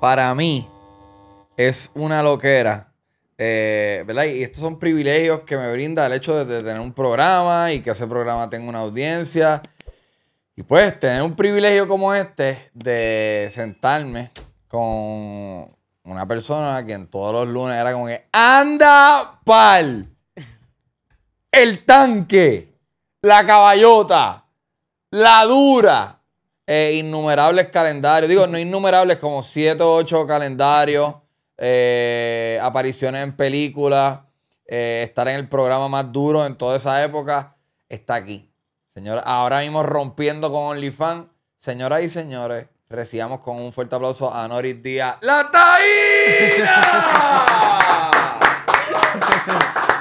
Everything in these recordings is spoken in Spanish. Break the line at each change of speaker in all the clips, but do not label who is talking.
para mí es una loquera. Eh, ¿verdad? Y estos son privilegios que me brinda el hecho de, tener un programa y que ese programa tenga una audiencia. Y pues tener un privilegio como este de sentarme con una persona que en todos los lunes era como que anda pal, el tanque, la caballota, la dura, e innumerables calendarios. Digo, no innumerables, como 7 o 8 calendarios, eh, apariciones en películas, eh, estar en el programa más duro en toda esa época, está aquí. Señor, ahora mismo rompiendo con OnlyFans. Señoras y señores, recibamos con un fuerte aplauso a Noris Díaz. ¡La Taína!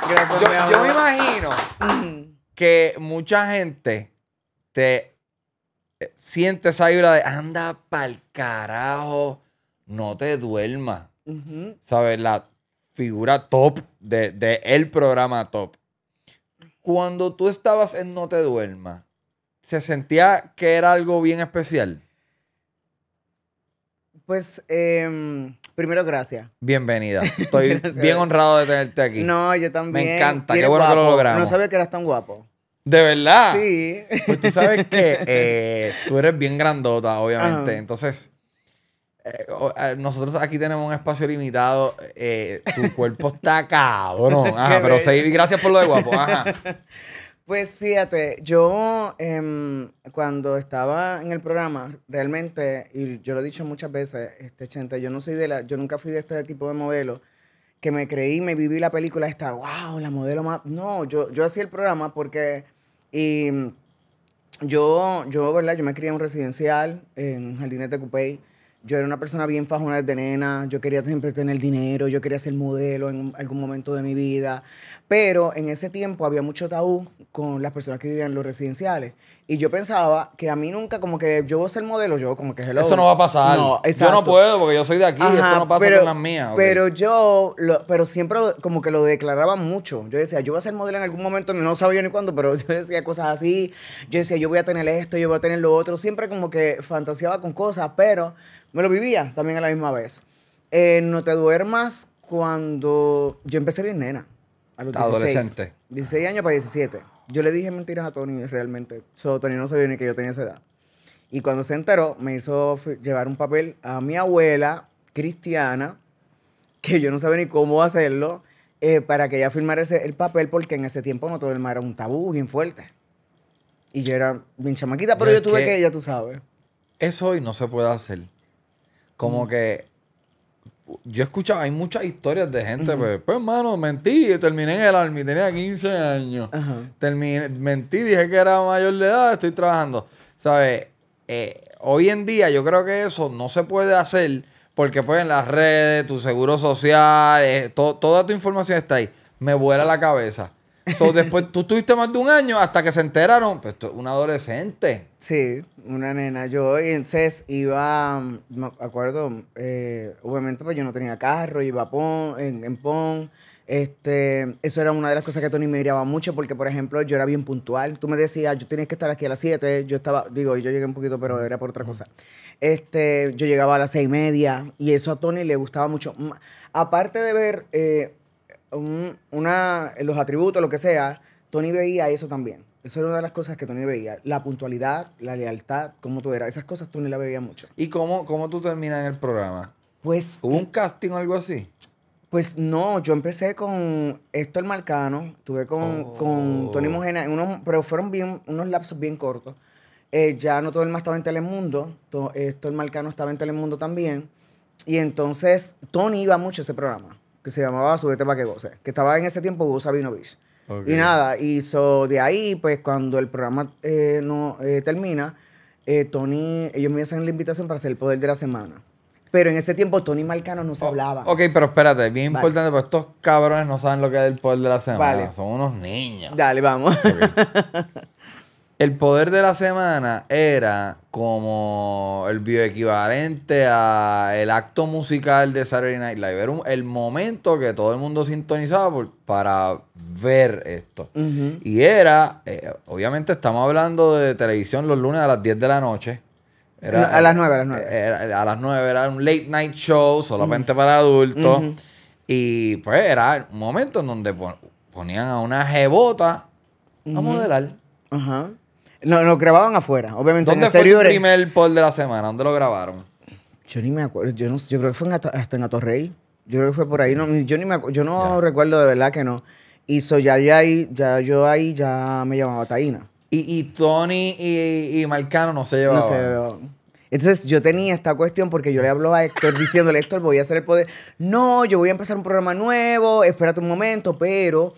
yo, yo me imagino que mucha gente te Sientes esa vibra de anda pa'l carajo, no te duermas. ¿Sabes? La figura top de, el programa top. Cuando tú estabas en No Te Duermas, ¿se sentía que era algo bien especial? Pues, em, primero, gracias. Bienvenida. Estoy bien honrado de tenerte aquí. No, yo también. Me encanta, qué bueno que lo logramos. No sabía que eras tan guapo. De verdad. Sí. Pues tú sabes que eh, tú eres bien grandota, obviamente. Entonces, eh, eh, nosotros aquí tenemos un espacio limitado. tu cuerpo está cabrón. Ajá, pero sí, gracias por lo de guapo. Ajá.
Pues fíjate, yo em, cuando estaba en el programa, realmente, y yo lo he dicho muchas veces, este Chente, yo no soy de la, yo nunca fui de este tipo de modelo que me creí, me viví la película esta, wow, la modelo más. No, yo, yo hacía el programa porque y em, yo, yo, ¿verdad? Yo me crié en un residencial, en Jardines de Cupey. Yo era una persona bien fajona desde nena, yo quería siempre tener dinero, yo quería ser modelo en algún momento de mi vida, pero en ese tiempo había mucho tabú con las personas que vivían en los residenciales y yo pensaba que a mí nunca como que yo voy a ser modelo, yo como que otro. Eso no va a pasar. Yo no puedo porque yo soy de aquí, esto no pasa con las mías. Pero yo pero siempre como que lo declaraba mucho. Yo decía, yo voy a ser modelo en algún momento, no sabía ni cuándo, pero yo decía cosas así. Yo decía, yo voy a tener esto, yo voy a tener lo otro, siempre como que fantaseaba con cosas, pero me lo vivía también a la misma vez. Eh, no te duermas cuando yo empecé bien nena, a los 16, adolescente. 16 años para 17. Yo le dije mentiras a Tony realmente. So, Tony no sabía ni que yo tenía esa edad. Y cuando se enteró, me hizo llevar un papel a mi abuela cristiana, que yo no sabía ni cómo hacerlo, eh, para que ella firmara ese, el papel, porque en ese tiempo no todo el mar era un tabú bien fuerte. Y yo era bien chamaquita, pero yo, tuve que, que, ya tú sabes.
Eso hoy no se puede hacer. Como que yo he escuchado, hay muchas historias de gente, pues, pues, hermano, mentí, terminé en el Army, tenía 15 años. terminé, mentí, dije que era mayor de edad, estoy trabajando. ¿Sabes? Eh, hoy en día yo creo que eso no se puede hacer porque pues en las redes, tu seguro social, eh, toda tu información está ahí. Me vuela la cabeza. So, después tú estuviste más de un año hasta que se enteraron, pues tú, una adolescente. Sí, una nena.
Yo en entonces iba, me acuerdo, eh, obviamente pues yo no tenía carro, iba en, en pon. Este, eso era una de las cosas que Tony me miraba mucho porque, por ejemplo, yo era bien puntual. Tú me decías, yo tienes que estar aquí a las 7. Yo estaba, digo, yo llegué un poquito, pero era por otra cosa. Este, yo llegaba a las seis y media y eso a Tony le gustaba mucho. Aparte de ver eh, un, una, los atributos, lo que sea, Tony veía eso también. Eso era una de las cosas que Tony veía. La puntualidad, la lealtad, cómo tú eras. Esas cosas Tony la veía mucho.
¿Y cómo, cómo tú terminas en el programa? Pues... ¿Hubo un casting o algo
así? Pues no, yo empecé con Héctor Marcano, tuve con, oh. con Tony Mojena, pero fueron bien, unos lapsos bien cortos. Eh, ya no todo el más estaba en Telemundo, todo, Héctor Marcano estaba en Telemundo también. Y entonces Tony iba mucho a ese programa que se llamaba Subete para que goce, que estaba en ese tiempo Gus vino Y nada, y so, de ahí, pues cuando el programa eh, no, eh, termina, eh, Tony, ellos me hacen la invitación para hacer el poder de la semana. Pero en ese tiempo Tony Marcano no se oh, hablaba.
Ok, pero espérate, bien importante, porque estos cabrones no saben lo que es el poder de la semana. Son unos niños. Dale, vamos. El poder de la semana era como el bioequivalente a el acto musical de Saturday Night Live. Era el momento que todo el mundo sintonizaba para ver esto. Y era, eh, obviamente estamos hablando de televisión los lunes a las 10 de la noche. a las 9, a las 9. Eh, a las 9 era un late night show solamente para adultos. Y pues era un momento en donde ponían a una jebota a modelar. Ajá. No, no, grababan afuera, obviamente. ¿Dónde fue el primer poll de la semana? ¿Dónde lo grabaron?
Yo ni me acuerdo. Yo, no, yo creo que fue en hasta, en Atorrey. Yo creo que fue por ahí. No, yo ni me Yo no recuerdo de verdad que no. Y ya, ahí, ya, yo ahí ya me llamaba Taina. Y, y Tony y, y, Marcano no se llevaban. No se llevaban. Entonces yo tenía esta cuestión porque yo le hablo a Héctor diciéndole, Héctor, voy a hacer el poder. No, yo voy a empezar un programa nuevo, espérate un momento, pero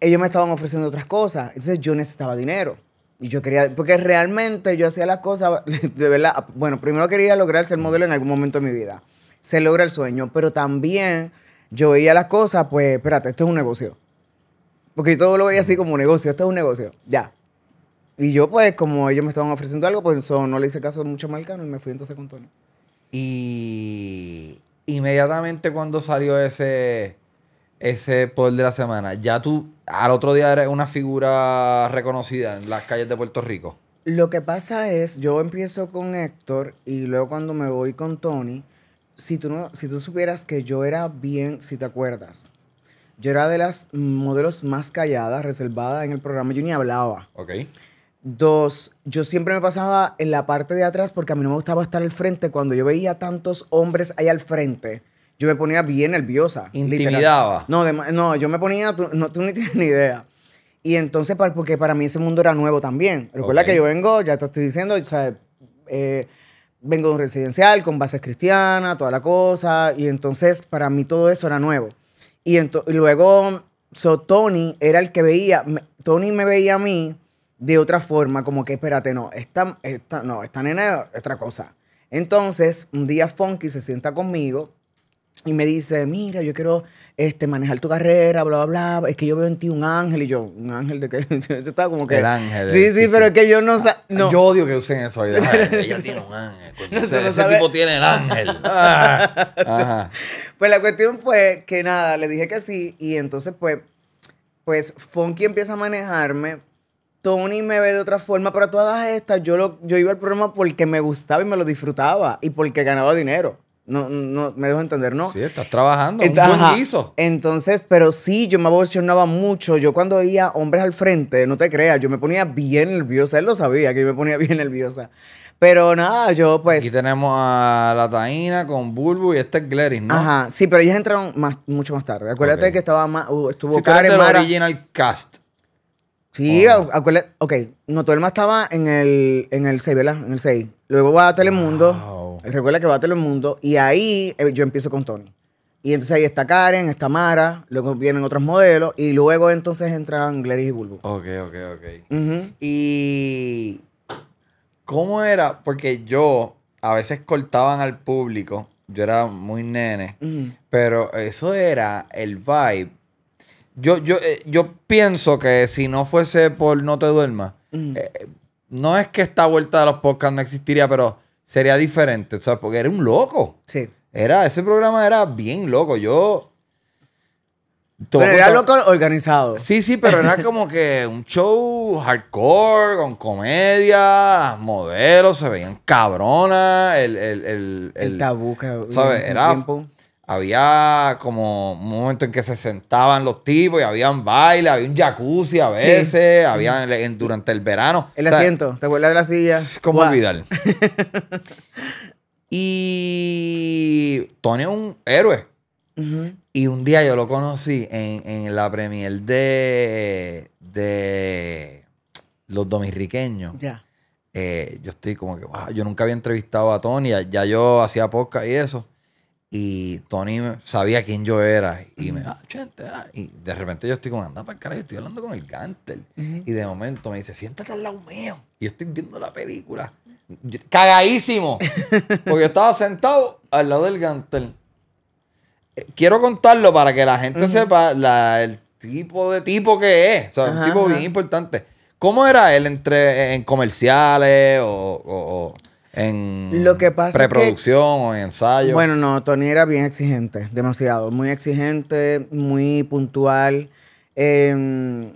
ellos me estaban ofreciendo otras cosas. Entonces yo necesitaba dinero. Y yo quería, porque realmente yo hacía las cosas, de verdad, bueno, primero quería lograr ser modelo en algún momento de mi vida. Se logra el sueño, pero también yo veía las cosas, pues, espérate, esto es un negocio. Porque yo todo lo veía así como un negocio, esto es un negocio, ya. Y yo, pues, como ellos me estaban ofreciendo algo, pues no le hice caso a mucho marcano y me fui entonces con Tony.
Y inmediatamente cuando salió ese ese poder de la semana, ya tú al otro día eres una figura reconocida en las calles de Puerto Rico.
Lo que pasa es, yo empiezo con Héctor y luego cuando me voy con Tony, si tú, no, si tú supieras que yo era bien, si te acuerdas, yo era de las modelos más calladas, reservadas en el programa, yo ni hablaba. Ok. Dos, yo siempre me pasaba en la parte de atrás porque a mí no me gustaba estar al frente cuando yo veía tantos hombres ahí al frente yo me ponía bien nerviosa. ¿Intimidaba? No, no, yo me ponía, tú, no, tú ni tienes ni idea. Y entonces, porque para mí ese mundo era nuevo también. Recuerda que yo vengo, ya te estoy diciendo, o sea, eh, vengo de un residencial con bases cristianas, toda la cosa. Y entonces, para mí todo eso era nuevo. Y, luego, so, Tony era el que veía, Tony me veía a mí de otra forma, como que espérate, no, esta, esta, no, esta nena es otra cosa. Entonces, un día Funky se sienta conmigo y me dice, mira, yo quiero este, manejar tu carrera, bla, bla, bla. Es que yo veo en ti un ángel. Y yo, ¿un ángel de qué? yo estaba como que... El ángel. Sí, eh, sí, pero es
que yo ah, no, Yo odio que usen eso. Ahí. Ella
tiene un ángel. ese, tipo tiene el ángel. Ah, pues la cuestión fue que nada, le dije que sí. Y entonces, pues, pues Funky empieza a manejarme. Tony me ve de otra forma, pero todas estas, yo, yo iba al programa porque me gustaba y me lo disfrutaba y porque ganaba dinero. No, no, me dejo entender, ¿no? Sí, estás trabajando, Entonces, Entonces, pero sí, yo me aborcionaba mucho. Yo cuando veía hombres al frente, no te creas, yo me ponía bien nerviosa. Él lo sabía que yo me ponía bien nerviosa.
Pero nada, yo pues. Aquí tenemos a la Taina con bulbo y este Gleris, ¿no? Ajá, sí, pero
ellas entraron más, mucho más tarde. Acuérdate que estaba más. Uh, estuvo sí, Karen Mara.
original cast.
Sí, acuérdate. Ok, no, todo el estaba en el, en el 6, ¿verdad? En el 6. Luego va a Telemundo. Recuerda que va el Mundo y ahí eh, yo empiezo con Tony. Y entonces ahí está Karen, está Mara, luego vienen otros modelos y luego entonces entran Gleris y Bulbo.
Ok, ok, ok. Y... ¿Cómo era? Porque yo a veces cortaban al público, yo era muy nene, pero eso era el vibe. Yo, yo, eh, yo pienso que si no fuese por No Te Duermas, eh, no es que esta vuelta de los podcasts no existiría, pero sería diferente, sea, Porque era un loco. Sí. Era, ese programa era bien loco. Yo. Pero era loco
organizado. Sí, sí, pero era
como que un show hardcore, con comedia, modelos se veían cabronas, el, el, tabú que ¿sabes? Era, había como un momento en que se sentaban los tipos y habían baile, había un jacuzzi a veces, había durante el verano. El asiento,
te acuerdas de la silla.
¿Cómo olvidar? y Tony es un héroe. Y un día yo lo conocí en, la premier de, de los dominriqueños. Ya. Eh, yo estoy como que, wow, yo nunca había entrevistado a Tony, ya, ya yo hacía podcast y eso. Y Tony sabía quién yo era. Y me ah, ah", Y de repente yo estoy como, anda para el carajo, estoy hablando con el Gantel. Y de momento me dice, siéntate al lado mío. Y yo estoy viendo la película. Cagadísimo. Porque yo estaba sentado al lado del Gantel. Eh, quiero contarlo para que la gente sepa el tipo de tipo que es. O sea, un tipo bien importante. ¿Cómo era él entre en comerciales o en lo que pasa o en ensayo? Bueno,
no, Tony era bien exigente, demasiado, muy exigente, muy puntual. Em,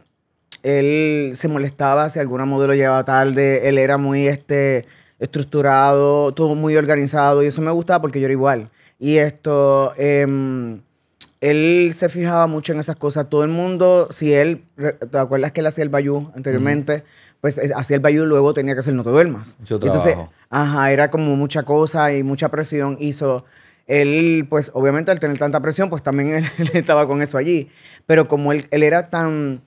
él se molestaba si alguna modelo llegaba tarde, él era muy este, estructurado, todo muy organizado y eso me gustaba porque yo era igual. Y esto, em, él se fijaba mucho en esas cosas. Todo el mundo, si él, ¿te acuerdas que él hacía el Bayou anteriormente? pues eh, hacía el baile y luego tenía que hacer no te duermas. Yo trabajo. Entonces, ajá, era como mucha cosa y mucha presión. Hizo él, pues obviamente al tener tanta presión, pues también él, estaba con eso allí. Pero como él, él, era tan,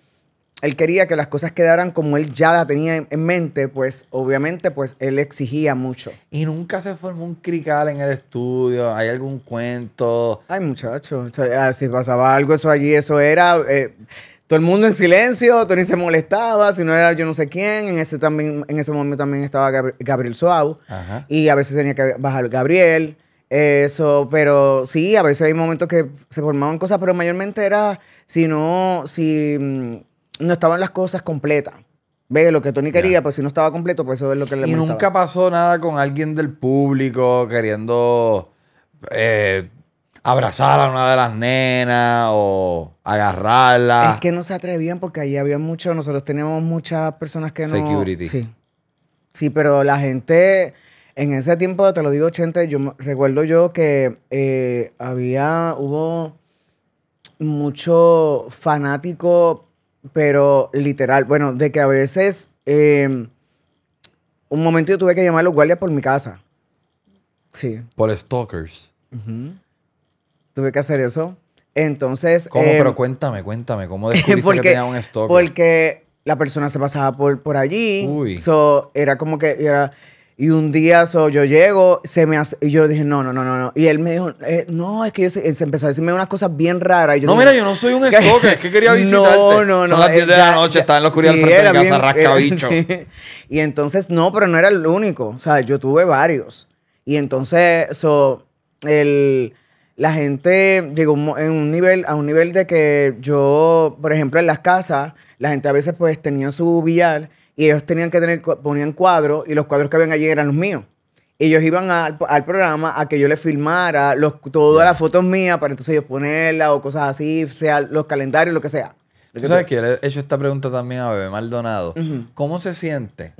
él quería que las cosas quedaran como él ya la tenía en, mente, pues obviamente pues él exigía mucho.
Y nunca se formó un crical en el estudio, hay algún cuento. Ay muchacho,
ah, si pasaba algo eso allí, eso era... Eh, todo el mundo en silencio, Tony se molestaba, si no era yo no sé quién, en ese, también, en ese momento también estaba Gabriel Suau y a veces tenía que bajar Gabriel, eso, pero sí, a veces hay momentos que se formaban cosas, pero mayormente era si no, si mm, no estaban las cosas completas. Ve lo que Tony quería, pues si no estaba completo, pues eso es lo que le Y nunca
pasó nada con alguien del público queriendo eh, abrazar a una de las nenas o agarrarla. Es que no se atrevían porque ahí había mucho,
nosotros teníamos muchas personas que no. Security. Sí. Sí, pero la gente. En ese tiempo, te lo digo, 80, yo recuerdo yo que eh, había, hubo mucho fanático, pero literal. Bueno, de que a veces, em, un momento yo tuve que llamar a los guardias por mi
casa. Sí. Por stalkers.
Tuve que hacer eso. Entonces. ¿Cómo? Em, pero
cuéntame, cuéntame, ¿cómo descubriste que tenía un stalker?
Porque la persona se pasaba por, por allí. Uy. So, era como que era. Y un día so, yo llego, se me y yo dije, no, no, no, no, Y él me dijo, eh, no, es que yo se, se empezó a decirme unas cosas bien raras. no, mira, yo no soy un stalker, es que quería visitarte. No, no, no. Son las 10 de la noche, estaba en la oscuridad sí, frente de casa, bicho. Y entonces, no, pero no era el único. O sea, yo tuve varios. Y entonces, so, el la gente llegó en un nivel, a un nivel de que yo, por ejemplo, en las casas, la gente a veces pues tenía su billar y ellos tenían que tener, ponían cuadros y los cuadros que habían allí eran los míos. Ellos iban al, programa a que yo les filmara los, todas las fotos mías para entonces ellos ponerlas o cosas así, sea los calendarios, lo que sea.
sabes yo le he hecho esta pregunta también a Bebé Maldonado? ¿Cómo se siente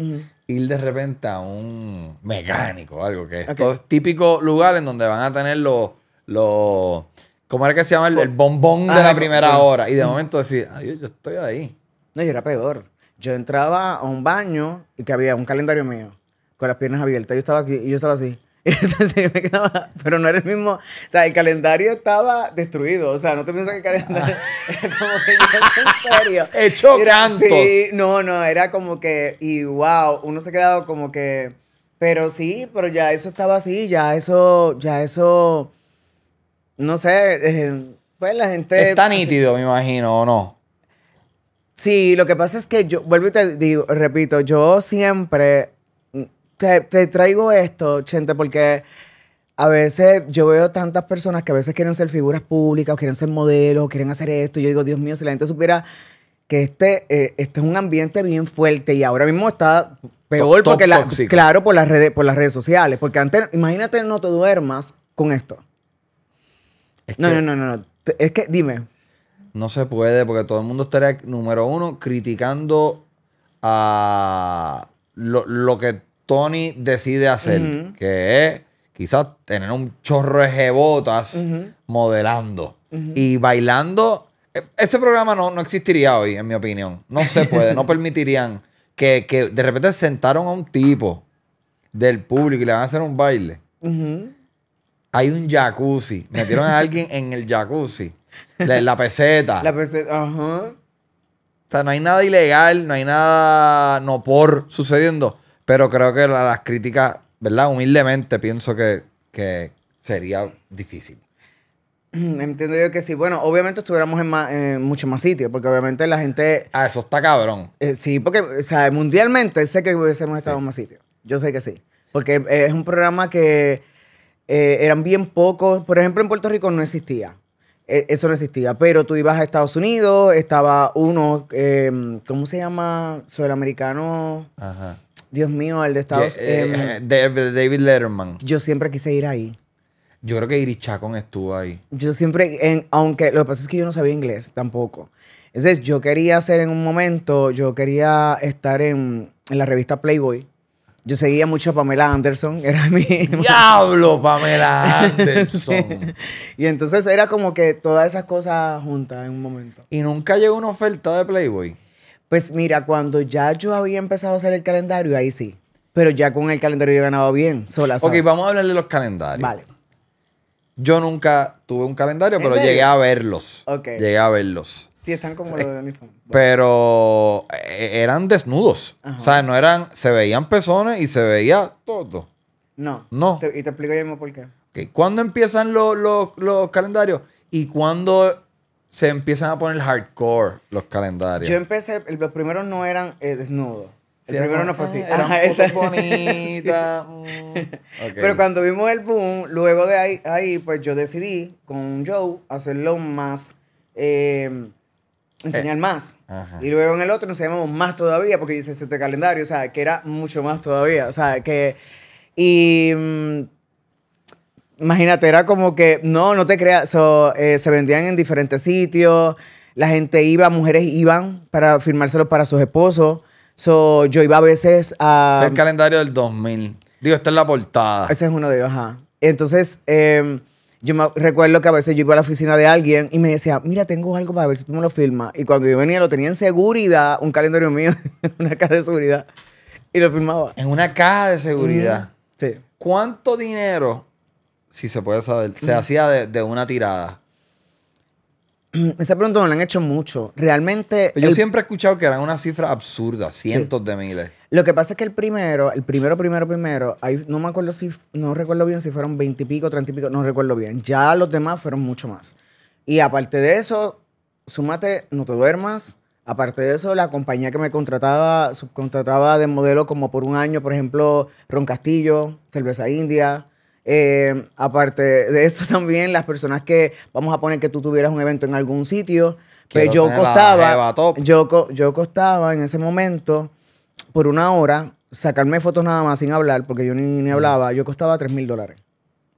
ir de repente a un mecánico o algo que es típico lugar en donde van a tener los lo ¿Cómo era que se llama? El, bombón de la ah, primera hora. Y de momento decía, ay, yo estoy ahí. No, yo era peor.
Yo entraba a un baño y que había un calendario mío con las piernas abiertas. Yo estaba aquí y yo estaba así. me quedaba, pero no era el mismo. O sea, el calendario estaba destruido. O sea, no te piensas que el calendario ah. como que en serio. Hecho grande Sí, no, no, era como que, y wow, uno se quedaba como que, pero sí, pero ya eso estaba así, ya eso, ya eso no sé, eh,
pues la gente... Está nítido, me imagino, ¿o no?
Sí, lo que pasa es que yo, vuelvo y te digo, repito, yo siempre mm, te, traigo esto, gente, porque a veces yo veo tantas personas que a veces quieren ser figuras públicas, o quieren ser modelos, o quieren hacer esto. yo digo, Dios mío, si la gente supiera que este, eh, este es un ambiente bien fuerte y ahora mismo está peor porque claro por las redes por las redes sociales, porque antes imagínate no te duermas
con esto no, no, no, no, Es que, dime. No se puede, porque todo el mundo estaría, número uno, criticando a lo, que Tony decide hacer, que es quizás tener un chorro de jebotas modelando y bailando. E, ese programa no, no existiría hoy, en mi opinión. No se puede, no permitirían que, que, de repente sentaron a un tipo del público y le van a hacer un baile hay un jacuzzi. Metieron a alguien en el jacuzzi. La, peseta. La peseta, ajá. O sea, no hay nada ilegal, no hay nada no por sucediendo. Pero creo que las críticas, ¿verdad? Humildemente pienso que, sería difícil.
Entiendo yo que sí. Bueno, obviamente estuviéramos en, más, muchos más sitios, porque obviamente la gente. Ah, eso está cabrón. Eh, sí, porque, o sea, mundialmente sé que hubiésemos estado en más sitios. Yo sé que sí. Porque es un programa que eh, eran bien pocos. Por ejemplo, en Puerto Rico no existía. E, eso no existía. Pero tú ibas a Estados Unidos, estaba uno, em, ¿cómo se llama? Sobre el americano. Dios mío, el de Estados Unidos. Eh,
em, David Letterman. Yo
siempre quise ir ahí.
Yo creo que Iris estuvo ahí.
Yo siempre, aunque lo que pasa es que yo no sabía inglés tampoco. Entonces, yo quería hacer en un momento, yo quería estar en la revista Playboy. Yo seguía mucho a Pamela Anderson, era mi...
¡Diablo, Pamela Anderson!
y entonces era como que todas esas cosas juntas en un momento. ¿Y nunca llegó una oferta de Playboy? Pues mira, cuando ya yo había empezado a hacer el calendario, ahí sí. Pero ya con el calendario yo ganaba bien, sola. sola. Ok, vamos
a hablar de los calendarios. Vale. Yo nunca tuve un calendario, pero llegué a verlos. Ok. Llegué a verlos están
como los de OnlyFans.
Pero eh, eran desnudos. O sea, no eran. Se veían pezones y se veía todo. No.
No. y te explico yo mismo por qué.
¿Cuándo empiezan los, calendarios? ¿Y cuándo se empiezan a poner hardcore los calendarios? Yo empecé. Los primeros
no eran eh, desnudos. El primero no fue así. Ah, eran mm. Pero cuando vimos el boom, luego de ahí, pues yo decidí con Joe hacerlo más eh, enseñar eh, más. Y luego en el otro enseñamos más todavía, porque hice este calendario, o sea, que era mucho más todavía, o sea, que... Y... Mm, imagínate, era como que, no, no te creas, eh, se vendían en diferentes sitios, la gente iba, mujeres iban para firmárselo para sus esposos, yo iba a veces a... Este el
calendario del 2000, digo, esta es la portada.
Ese es uno de ellos, ajá. Entonces... Em, yo me recuerdo que a veces yo iba a la oficina de alguien y me decía, mira, tengo algo para ver si tú me lo filmas. Y cuando yo venía lo tenía en seguridad, un calendario mío, una caja de seguridad, y lo filmaba. En una caja de seguridad. Sí. ¿Cuánto
dinero, si se puede saber, se hacía de, de, una tirada?
Esa pregunta me la han hecho mucho. Realmente. Yo siempre he escuchado que eran una cifra absurda,
cientos de miles.
Lo que pasa es que el primero, el primero, primero, primero, ahí no me acuerdo si, no recuerdo bien si fueron 20 y pico, 30 y pico, no recuerdo bien. Ya los demás fueron mucho más. Y aparte de eso, súmate, no te duermas. Aparte de eso, la compañía que me contrataba, subcontrataba de modelo como por un año, por ejemplo, Ron Castillo, Cerveza India. Eh, aparte de eso también, las personas que, vamos a poner que tú tuvieras un evento en algún sitio, Pero pues yo costaba, yo, yo costaba en ese momento, por una hora, sacarme fotos nada más sin hablar, porque yo ni, ni hablaba, yo costaba 3 mil dólares.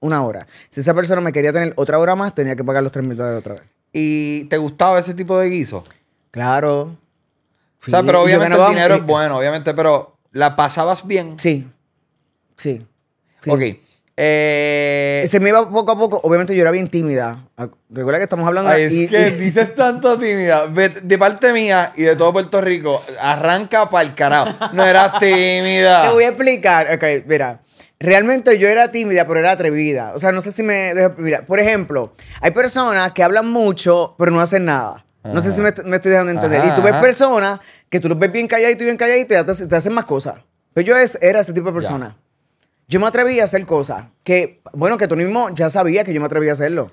Una hora. Si esa persona me quería tener otra hora más, tenía que pagar los 3 mil dólares
otra vez. ¿Y te gustaba ese tipo de guiso? Claro. o sea, pero obviamente el dinero es bueno, obviamente, pero ¿la pasabas bien? Sí. Sí.
sí. Ok. Eh, se me iba poco a poco. Obviamente yo era bien tímida. Ah, recuerda que
estamos hablando Ay, Es que dices tanto tímida. De parte mía y de todo Puerto Rico, arranca para el carajo. No eras tímida. Te voy a explicar. Ok, mira.
Realmente yo era tímida, pero era atrevida. O sea, no sé si me... Mira, por ejemplo, hay personas que hablan mucho, pero no hacen nada. No sé si me, estoy dejando entender. y tú ves personas que tú los ves bien calladitos y bien calladitos y te, hacen más cosas. Pero yo es, era ese tipo de persona. Yo me atreví a hacer cosas que, bueno, que tú mismo ya sabías que yo me atreví a hacerlo.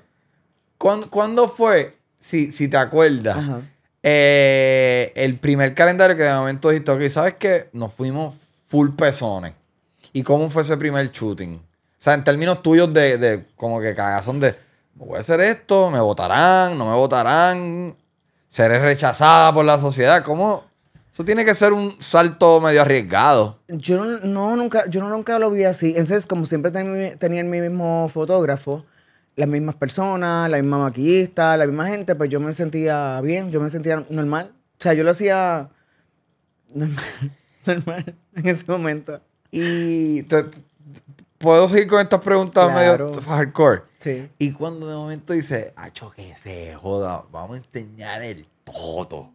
¿Cuándo,
fue, si, te acuerdas, eh, el primer calendario que de momento dijiste, aquí? ¿sabes qué? Nos fuimos full pezones. ¿Y cómo fue ese primer shooting? O sea, en términos tuyos de, de como que cagazón de, voy a hacer esto, me votarán, no me votarán, seré rechazada por la sociedad. ¿Cómo, eso tiene que ser un salto medio arriesgado. Yo no, nunca, yo no, nunca lo vi así.
Entonces, como siempre tenía mi mismo fotógrafo, las mismas personas, la misma maquillista, la misma gente, pues yo me sentía bien, yo me sentía normal. O sea, yo lo hacía
normal, en ese momento. Y puedo seguir con estas preguntas medio hardcore. Sí. Y cuando de momento dice, acho que se joda, vamos a enseñar el todo.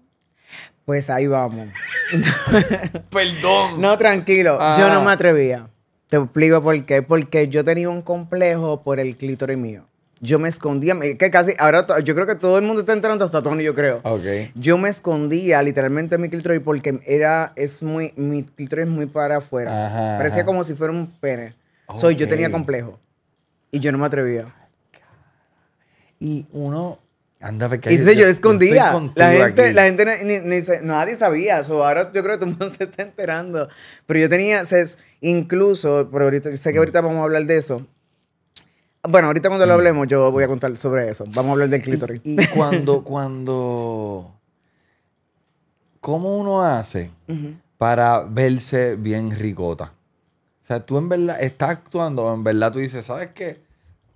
Pues ahí vamos. Perdón. No, tranquilo. Yo no me ah. atrevía.
Te explico por qué. Porque yo tenía un complejo por el clítoris mío. Yo me escondía, que casi, ahora yo creo que todo el mundo está entrando hasta Tony, yo creo. Okay. Yo me escondía literalmente mi clítoris porque era, es muy, mi clítoris es muy para afuera. Parecía como si fuera un pene. Soy yo tenía complejo. Y yo no me atrevía.
Y uno, Anda, y dice yo, escondía. la gente, la
nadie sabía. ahora yo creo que todo el mundo se está enterando. Pero yo tenía, incluso, pero ahorita, sé que mm. ahorita vamos a hablar de eso. Bueno, ahorita cuando lo mm. hablemos, yo voy a contar sobre eso. Vamos a hablar del clítoris.
Y, cuando, cuando. ¿Cómo uno hace para verse bien ricota? O sea, tú en verdad estás actuando, en verdad tú dices, ¿sabes qué?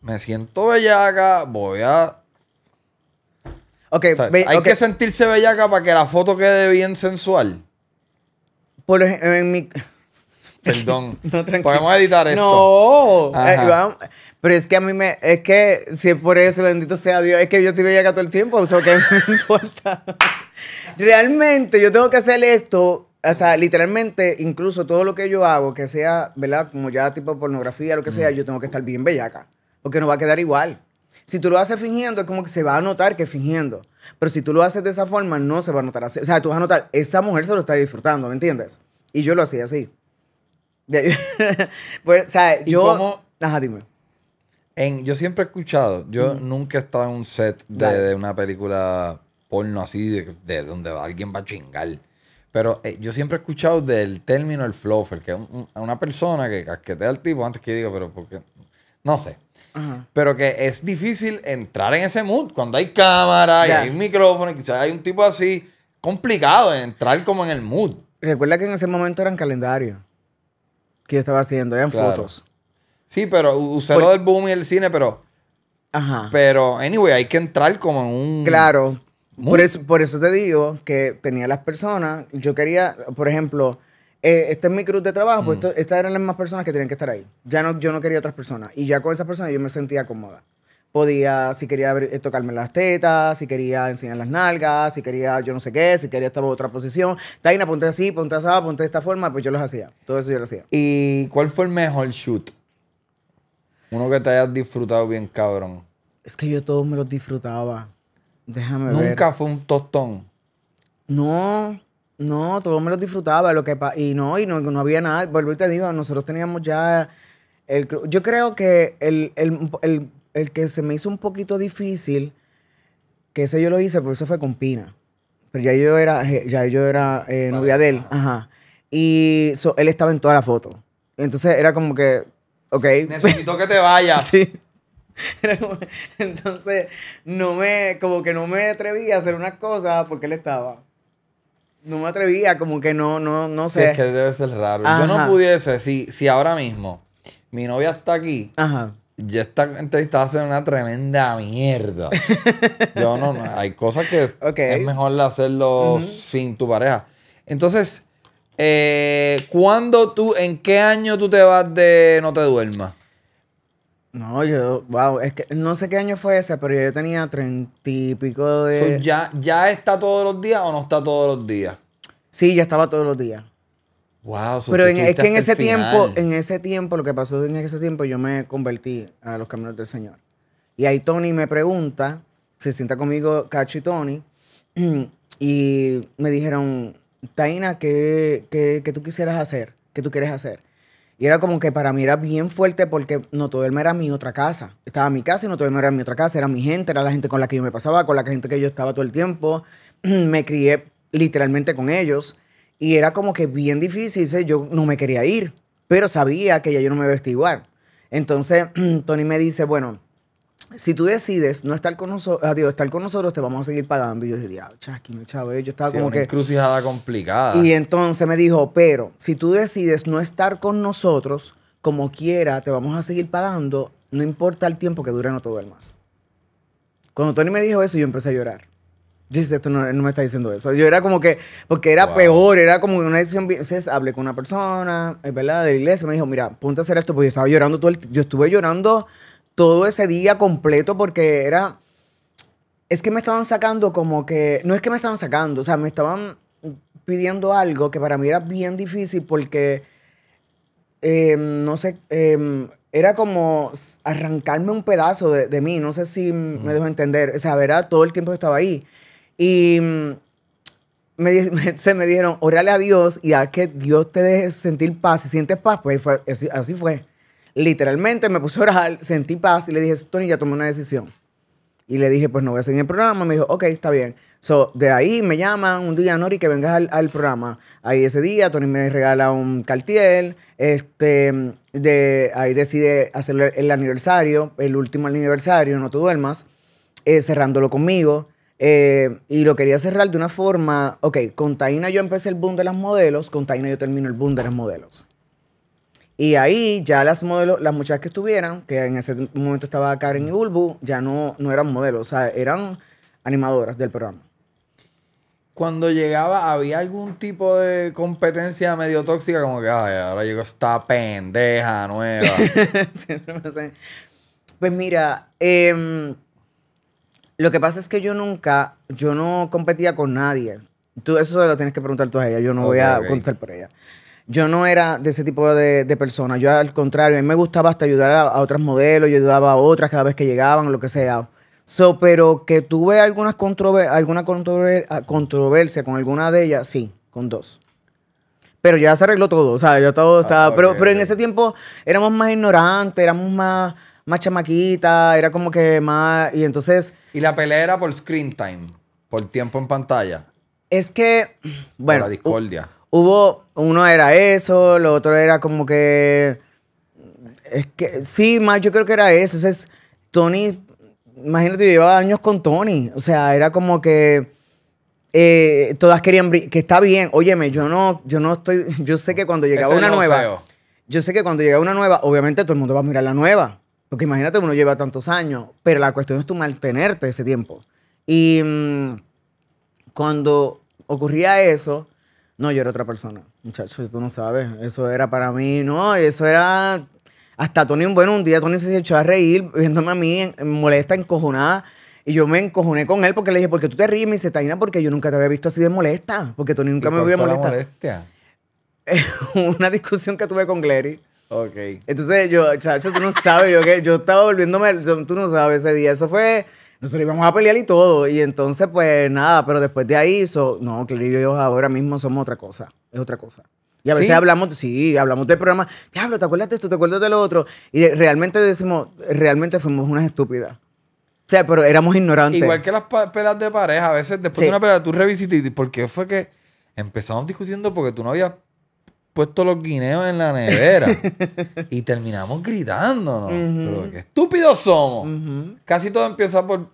Me siento bellaca, voy a Okay, hay que sentirse bellaca para que la foto quede bien sensual. Por ejemplo, en mi. Perdón. no, Podemos editar esto. No. Eh,
pero es que a mí me. Es que, si es por eso, bendito sea Dios, es que yo estoy bellaca todo el tiempo, o sea, que me importa. Realmente, yo tengo que hacer esto. O sea, literalmente, incluso todo lo que yo hago, que sea, ¿verdad? Como ya tipo pornografía, lo que sea, mm. yo tengo que estar bien bellaca. Porque no va a quedar igual. Si tú lo haces fingiendo, es como que se va a notar que fingiendo. Pero si tú lo haces de esa forma, no se va a notar así. O sea, tú vas a notar, esa mujer se lo está disfrutando, ¿me entiendes? Y yo lo
hacía así. pues, o sea, yo... Cómo... Ajá, dime. En, yo siempre he escuchado, yo nunca he estado en un set de, de una película porno así, de, donde alguien va a chingar. Pero eh, yo siempre he escuchado del término el fluffer, que es una persona que casquetea al tipo antes que yo diga, pero porque. No sé. Pero que es difícil entrar en ese mood cuando hay cámara y hay micrófono y quizás hay un tipo así. Complicado entrar como en el mood. Recuerda que en ese momento eran calendarios que yo estaba haciendo, eran fotos. Sí, pero usé lo del boom y el cine, pero. Ajá. Pero, anyway, hay que entrar
como en un. Claro. Por eso, por eso te digo que tenía las personas. Yo quería, por ejemplo, eh, este es mi cruz de trabajo, pues mm. estas eran las más personas que tenían que estar ahí. Ya no, yo no quería otras personas. Y ya con esas personas yo me sentía cómoda. Podía, si quería eh, tocarme las tetas, si quería enseñar las nalgas, si quería yo no sé qué, si quería estar en otra posición. Taina, ponte así, ponte así, ponte de esta forma, pues yo los hacía. Todo eso yo lo hacía.
¿Y cuál fue el mejor shoot? Uno que te hayas disfrutado bien, cabrón.
Es que yo todos me los disfrutaba. Déjame ver. Nunca fue un tostón. No, no, todo me lo disfrutaba. Lo que y no, y no, no había nada. Vuelvo y te digo, nosotros teníamos ya. El, yo creo que el, que se me hizo un poquito difícil, que ese yo lo hice, porque eso fue con Pina. Pero ya yo era, ya yo era eh, novia de él. Ajá. Y él estaba en toda la foto. Entonces era como que, okay Necesito que te vayas. sí. Entonces, no me, como que no me atreví a hacer unas cosas porque él estaba. No me atrevía, como que
no, no, no sé. es que debe ser raro. Yo no pudiese, si, si ahora mismo mi novia está aquí. Ya está entrevista una tremenda mierda. Yo no, no hay cosas que es mejor hacerlo sin tu pareja. Entonces, cuando eh, ¿cuándo tú, en qué año tú te vas de No Te Duermas?
No, yo, wow, es que no sé qué año fue ese, pero yo tenía treinta y de. ya,
¿Ya está todos los días o no está todos los días? Sí, ya estaba todos los días. Wow, Pero en, es que en ese tiempo, en
ese tiempo, lo que pasó en ese tiempo, yo me convertí a los caminos del Señor. Y ahí Tony me pregunta, se sienta conmigo Cacho y Tony, y me dijeron, Taina, ¿qué, qué tú quisieras hacer? ¿Qué tú quieres hacer? Y era como que para mí era bien fuerte porque no todo Notodelma era mi otra casa. Estaba en mi casa y Notodelma era mi otra casa, era mi gente, era la gente con la que yo me pasaba, con la gente que yo estaba todo el tiempo. me crié literalmente con ellos. Y era como que bien difícil, yo no me quería ir, pero sabía que ya yo no me vestiguar Entonces Tony me dice, bueno, si tú decides no estar con nosotros, estar con nosotros, te vamos a seguir pagando. Y yo dije, diablo, chavo. Yo estaba como como una
que. complicada. Y
entonces me dijo, pero si tú decides no estar con nosotros, como quiera, te vamos a seguir pagando, no importa el tiempo que dure, no todo el más. Cuando Tony me dijo eso, yo empecé a llorar. Yo dije, esto no, me está diciendo eso. Yo era como que, porque era peor, era como una decisión. Entonces hablé con una persona, eh, ¿verdad? De la iglesia, me dijo, mira, ponte a hacer esto, porque yo estaba llorando todo el Yo estuve llorando todo ese día completo porque era... Es que me estaban sacando como que... No es que me estaban sacando, o sea, me estaban pidiendo algo que para mí era bien difícil porque... Em, no sé, em, era como arrancarme un pedazo de, mí, no sé si me dejo entender, o sea, era todo el tiempo que estaba ahí. Y se me dijeron, órale a Dios y a que Dios te deje sentir paz, si sientes paz, pues así fue literalmente me puse a orar, sentí paz y le dije, Tony, ya tomé una decisión. Y le dije, pues no voy a seguir el programa. Me dijo, ok, está bien. So, de ahí me llaman un día, Nori, que vengas al, programa. Ahí ese día, Tony me regala un cartier. Este, de, ahí decide hacer el, aniversario, el último aniversario, no te duermas, eh, cerrándolo conmigo. Eh, y lo quería cerrar de una forma, ok, con Taina yo empecé el boom de las modelos, con Taina yo termino el boom de las modelos. Y ahí ya las modelos, las muchachas que estuvieran, que en ese momento estaba Karen y Bulbu, ya no, no eran modelos, o sea, eran animadoras del programa.
Cuando llegaba, ¿había algún tipo de competencia medio tóxica? Como que, ay, ahora llegó esta pendeja nueva. Pues mira, em, lo que pasa es
que yo nunca, yo no competía con nadie. Tú, eso se lo tienes que preguntar tú a ella, yo no voy a contestar por ella yo no era de ese tipo de, de persona. Yo al contrario, a mí me gustaba hasta ayudar a, otras modelos, yo ayudaba a otras cada vez que llegaban, lo que sea. So, pero que tuve algunas alguna ah, controversia con alguna de ellas, sí, con dos. Pero ya se arregló todo, o sea, ya todo ah, estaba... pero, en ese tiempo éramos más ignorantes, éramos más más chamaquita, era como que más. Y entonces. ¿Y la pelea era por
screen time? ¿Por tiempo en pantalla? Es que. Bueno. Por la discordia
hubo, uno era eso, lo otro era como que, es que, sí, más yo creo que era eso. es Tony, imagínate, yo llevaba años con Tony, o sea, era como que... Eh, todas querían que está bien. Óyeme, yo no, yo no estoy, yo sé que cuando llegaba una nueva, yo sé que cuando llegaba una nueva, obviamente todo el mundo va a mirar la nueva, porque imagínate uno lleva tantos años, pero la cuestión es tu mantenerte ese tiempo. Y mm, cuando ocurría eso, no, yo era otra persona. Muchachos, tú no sabes. Eso era para mí, no, eso era. Hasta Tony, bueno, un día Tony se echó a reír viéndome a mí molesta, encojonada. Y yo me encojoné con él porque le dije, ¿por qué tú te ríes? Me dice, Taina, porque yo nunca te había visto así de molesta. Porque Tony nunca me había molesta. Una discusión que tuve con Glary. Ok. Entonces yo, muchachos, tú no sabes, yo yo estaba volviéndome, tú no sabes ese día. Eso fue nosotros íbamos a pelear y todo. Y entonces, pues nada, pero después de ahí, eso, no, que y yo ahora mismo somos otra cosa. Es otra cosa. Y a veces hablamos, sí, hablamos del programa, diablo, ¿te acuerdas de esto? ¿Te acuerdas de lo otro? Y realmente decimos, realmente fuimos unas estúpidas. O sea, pero éramos ignorantes. Igual que
las pelas de pareja, a veces después de una pelea tú revisitas y ¿por qué fue que empezamos discutiendo porque tú no habías puesto los guineos en la nevera y terminamos gritándonos. Pero qué estúpidos somos. Casi todo empieza por.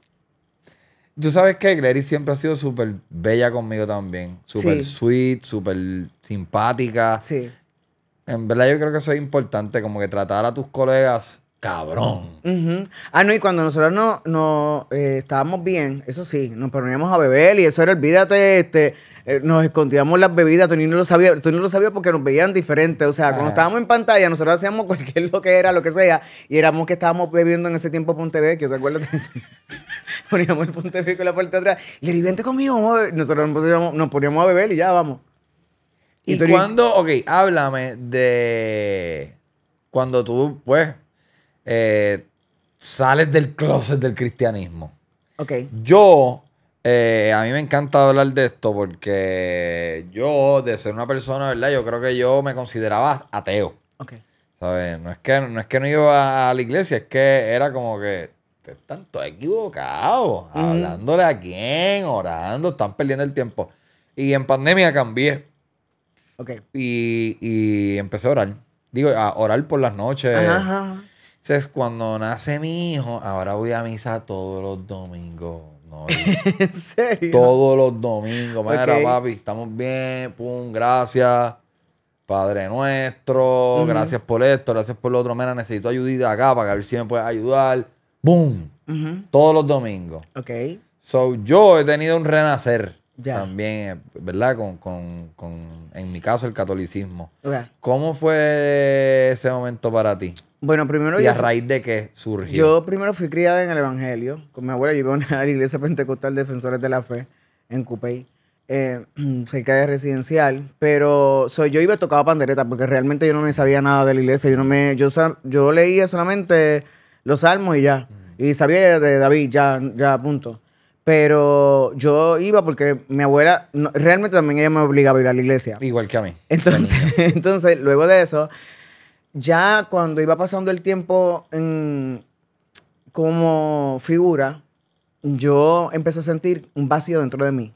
Tú sabes que Clary siempre ha sido súper bella conmigo también. Súper sweet, súper simpática. Sí. En verdad, yo creo que eso es importante, como que tratar a tus colegas Cabrón. Ah, no, y cuando nosotros no, no eh, estábamos bien,
eso sí, nos poníamos a beber y eso era, olvídate, este, eh, nos escondíamos las bebidas, ni no lo sabías no lo sabía porque nos veían diferente, o sea, cuando estábamos en pantalla, nosotros hacíamos cualquier lo que era, lo que sea, y éramos que estábamos bebiendo en ese tiempo Ponte Vecchio, ¿te acuerdas? poníamos el Ponte Vecchio en la puerta atrás, y el vente conmigo, nosotros nos poníamos, a beber y ya, vamos.
¿Y, cuando, ok, háblame de cuando tú, pues eh, sales del closet del cristianismo. Ok. Yo, eh, a mí me encanta hablar de esto porque yo, de ser una persona, ¿verdad? Yo creo que yo me consideraba ateo. Ok. ¿Sabes? No es que no, es que no iba a la iglesia, es que era como que están todos equivocados, hablándole a quién, orando, están perdiendo el tiempo. Y en pandemia cambié. Okay. Y, y empecé a orar. Digo, a orar por las noches. ajá. Entonces, cuando nace mi hijo, ahora voy a misa todos los domingos. ¿En serio? Todos los domingos. Mira, papi, estamos bien, pum, gracias. Padre nuestro, gracias por esto, gracias por lo otro. Mira, necesito ayudita acá para que a ver si me puedes ayudar. ¡Boom! Todos los domingos. Ok. So, yo he tenido un renacer también, eh, ¿verdad? Con, con, con, en mi caso, el catolicismo. ¿Cómo fue ese momento para ti? Bueno, primero. ¿Y a raíz de qué surgió?
Yo primero fui criada en el Evangelio. Con mi abuela yo iba a la iglesia pentecostal Defensores de la Fe en Cupey, eh, cerca de residencial. Pero soy, yo iba tocaba pandereta porque realmente yo no me sabía nada de la iglesia. Yo, no me, yo, yo leía solamente los salmos y ya. Mm. Y sabía de David, ya, ya, punto. Pero yo iba porque mi abuela, realmente también ella me obligaba a ir a la iglesia. Igual que a mí. Entonces, entonces luego de eso ya cuando iba pasando el tiempo como figura, yo empecé a sentir un vacío dentro de mí,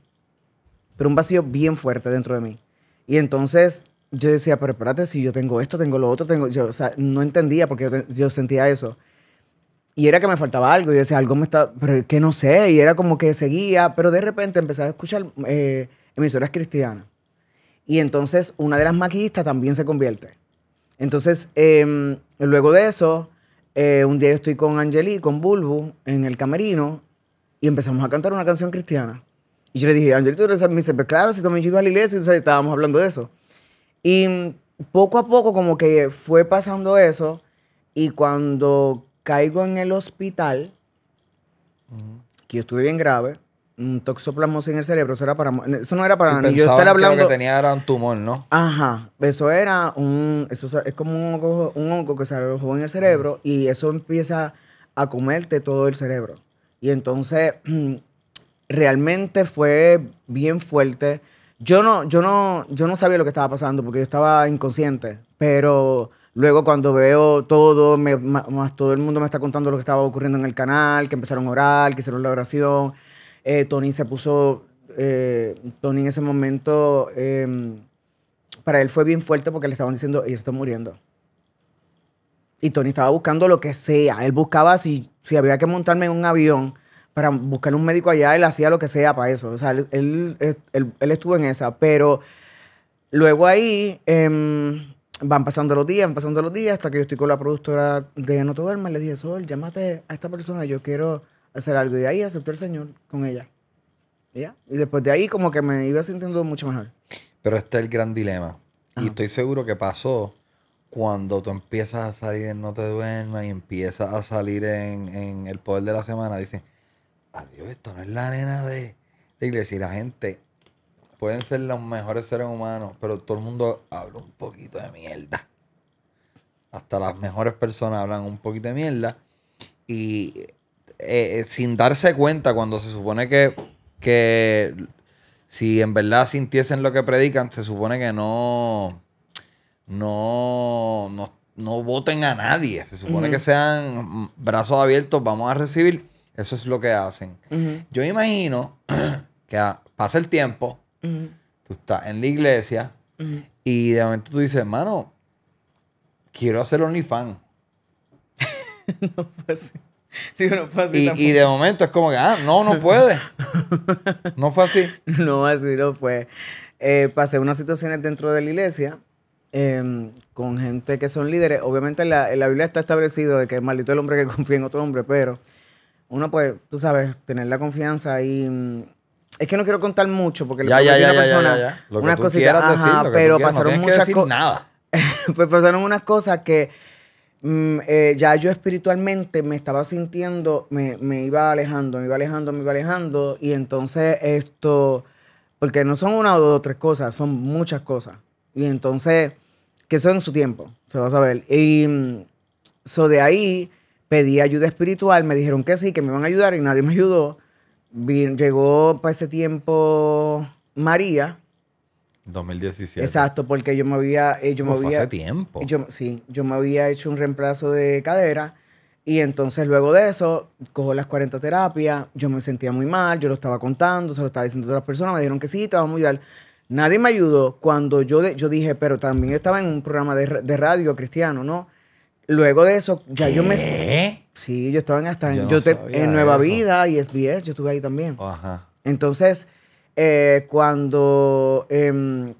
pero un vacío bien fuerte dentro de mí. Y entonces yo decía, pero espérate, si yo tengo esto, tengo lo otro, tengo, yo, o sea, no entendía porque yo, yo, sentía eso. Y era que me faltaba algo, yo decía, algo me está, pero que no sé, y era como que seguía, pero de repente empecé a escuchar eh, emisoras cristianas. Y entonces una de las maquillistas también se convierte. Entonces, em, luego de eso, eh, un día yo estoy con Angeli, con Bulbu, en el camerino, y empezamos a cantar una canción cristiana. Y yo le dije, Angeli, tú eres me dice, pues claro, si también yo iba a la iglesia, entonces estábamos hablando de eso. Y poco a poco como que fue pasando eso, y cuando caigo en el hospital, que yo estuve bien grave, un toxoplasmosis en el cerebro, eso, era para, eso no era para yo estaba hablando. Que lo que
tenía era un tumor, ¿no?
Ajá, eso era un, eso es como un hongo, que se alojó en el cerebro y eso empieza a comerte todo el cerebro. Y entonces realmente fue bien fuerte. Yo no, yo no, yo no sabía lo que estaba pasando porque yo estaba inconsciente, pero Luego cuando veo todo, más todo el mundo me está contando lo que estaba ocurriendo en el canal, que empezaron a orar, que hicieron la oración, eh, Tony se puso, eh, Tony en ese momento, em, para él fue bien fuerte porque le estaban diciendo, ella está muriendo. Y Tony estaba buscando lo que sea. Él buscaba si, si había que montarme en un avión para buscar un médico allá, él hacía lo que sea para eso. O sea, él, eh, estuvo en esa. Pero luego ahí em, van pasando los días, van pasando los días, hasta que yo estoy con la productora de No Te Duermas. Le dije, Sol, llámate a esta persona, yo quiero hacer algo. Y de ahí aceptó el Señor con ella. Y
después de ahí como que me iba sintiendo mucho mejor. Pero este es el gran dilema. Y estoy seguro que pasó cuando tú empiezas a salir en No te duermas y empiezas a salir en, El Poder de la Semana. Dicen, adiós, esto no es la arena de, de iglesia. Y la gente, pueden ser los mejores seres humanos, pero todo el mundo habla un poquito de mierda. Hasta las mejores personas hablan un poquito de mierda. Y eh, eh, sin darse cuenta, cuando se supone que, si en verdad sintiesen lo que predican, se supone que no, no, no, voten a nadie. Se supone que sean brazos abiertos, vamos a recibir. Eso es lo que hacen. Yo me Yo imagino que pasa el tiempo, tú estás en la iglesia y de momento tú dices, hermano, quiero hacer OnlyFans.
no, pues. Y, y,
de momento es como que, ah, no, no puede.
no fue así. No, así no fue. Eh, pasé unas situaciones dentro de la iglesia em, con gente que son líderes. Obviamente la, Biblia está establecido de que es maldito el hombre que confía en otro hombre, pero uno puede, tú sabes, tener la confianza y... Mm, es que no quiero contar mucho porque le una persona unas cositas, pero pasaron muchas cosas. pues pasaron unas cosas que Mm, eh, ya yo espiritualmente me estaba sintiendo, me, iba alejando, me iba alejando, me iba alejando. Y entonces esto, porque no son una o dos tres cosas, son muchas cosas. Y entonces, que eso en su tiempo, se va a saber. Y eso mm, de ahí pedí ayuda espiritual, me dijeron que sí, que me iban a ayudar y nadie me ayudó. Llegó para pues, ese tiempo María,
2017. Exacto,
porque yo me había... Eh, yo me había hace tiempo. Yo, sí, yo me había hecho un reemplazo de cadera y entonces luego de eso, cojo las 40 terapias, yo me sentía muy mal, yo lo estaba contando, se lo estaba diciendo a otras personas, me dijeron que sí, te vamos a ayudar. Nadie me ayudó cuando yo, de, yo dije, pero también yo estaba en un programa de, de radio cristiano, ¿no? Luego de eso, ya yo me... Sí, yo estaba en hasta yo en, en Nueva Vida y SBS, yo estuve ahí también. Ajá. Entonces, eh, cuando, em,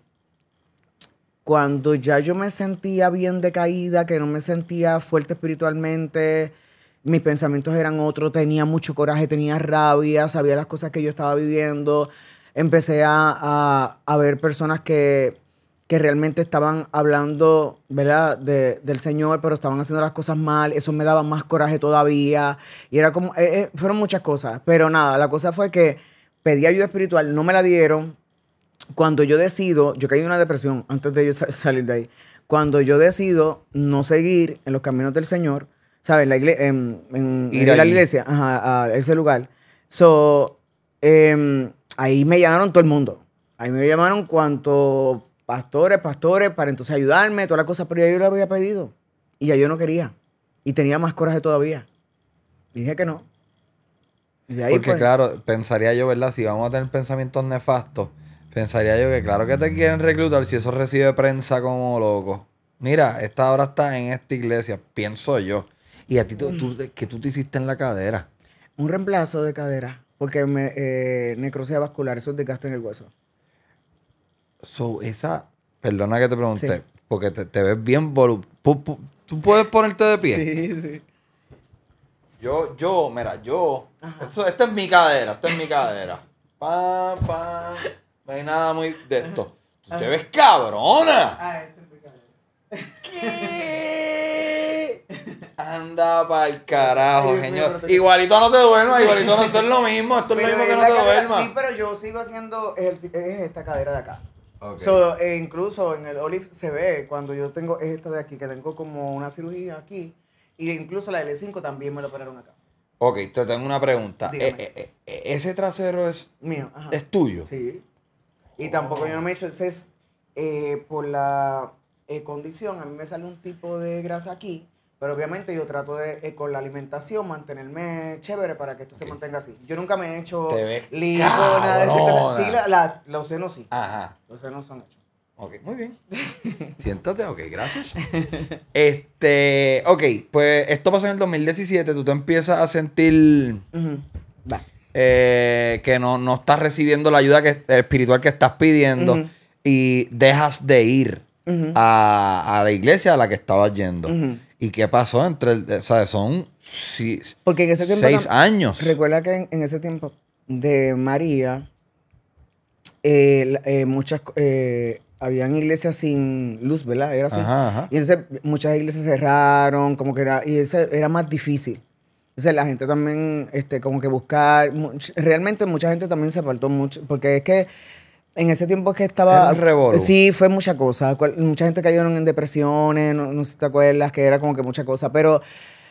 cuando ya yo me sentía bien decaída, que no me sentía fuerte espiritualmente, mis pensamientos eran otros, tenía mucho coraje, tenía rabia, sabía las cosas que yo estaba viviendo, empecé a, a, ver personas que, realmente estaban hablando, ¿verdad?, del Señor, pero estaban haciendo las cosas mal, eso me daba más coraje todavía, y era como, eh, eh, fueron muchas cosas, pero nada, la cosa fue que pedí ayuda espiritual, no me la dieron. Cuando yo decido, yo caí en una depresión antes de yo salir de ahí. Cuando yo decido no seguir en los caminos del Señor, ¿sabes? La em, en, ir a la iglesia, a ese lugar. So, em, ahí me llamaron todo el mundo. Ahí me llamaron cuanto pastores, pastores, para entonces ayudarme, todas las cosas, pero ya yo lo había pedido. Y ya yo no quería. Y tenía más coraje todavía.
dije que no. Porque pues. claro, pensaría yo, ¿verdad? Si vamos a tener pensamientos nefastos, pensaría yo que claro que te quieren reclutar si eso recibe prensa como loco. Mira, esta hora está en esta iglesia, pienso yo. Y a ti, tú, tú, mm. tú te hiciste en la cadera? Un reemplazo de cadera, porque me,
eh, necrosia vascular, eso es desgaste en el hueso.
So, esa, perdona que te pregunté, porque te, ves bien por Tú puedes ponerte de pie. Sí, sí. Yo, yo, mira, yo. Esto, esta es mi cadera, esta es mi cadera. Pam, pam. No hay nada muy de esto. Tú te ves cabrona. Ah, esta es mi cadera. ¿Qué? Anda pa'l carajo, señor. Igualito no te duermas, igualito no, esto es lo mismo, esto es lo mismo que no te duermas. Sí,
pero yo sigo haciendo ejercicio, es esta cadera de acá. Okay. So, e incluso en el Olive se ve cuando yo tengo esta de aquí, que tengo como una cirugía aquí, y incluso la L5 también me lo operaron acá.
Ok, te tengo una pregunta. Eh, eh, eh, ¿Ese trasero es mío? Ajá. ¿Es tuyo? Sí.
Y tampoco yo no me he hecho el CES por la condición. A mí me sale un tipo de grasa aquí, pero obviamente yo trato de, con la alimentación, mantenerme chévere para que esto se mantenga así. Yo nunca me he hecho lipo, nada de eso. Sí, los senos sí. Ajá. Los senos son hechos. Ok, muy bien.
Siéntate, ok, gracias. Este, ok, pues esto pasa en el 2017, tú te empiezas a sentir eh, que no, estás recibiendo la ayuda que, espiritual que estás pidiendo y dejas de ir a, la iglesia a la que estabas yendo. ¿Y qué pasó entre, el, son Porque seis años?
Recuerda que en, ese tiempo de María, eh, eh, muchas habían iglesias sin luz, ¿verdad? Era así. Y entonces muchas iglesias cerraron, como que era, y ese era más difícil. Entonces la gente también, este, como que buscar, realmente mucha gente también se apartó mucho, porque es que en ese tiempo que estaba... El sí, fue mucha cosa. mucha gente cayeron en depresiones, no, sé si te acuerdas, que era como que mucha cosa. Pero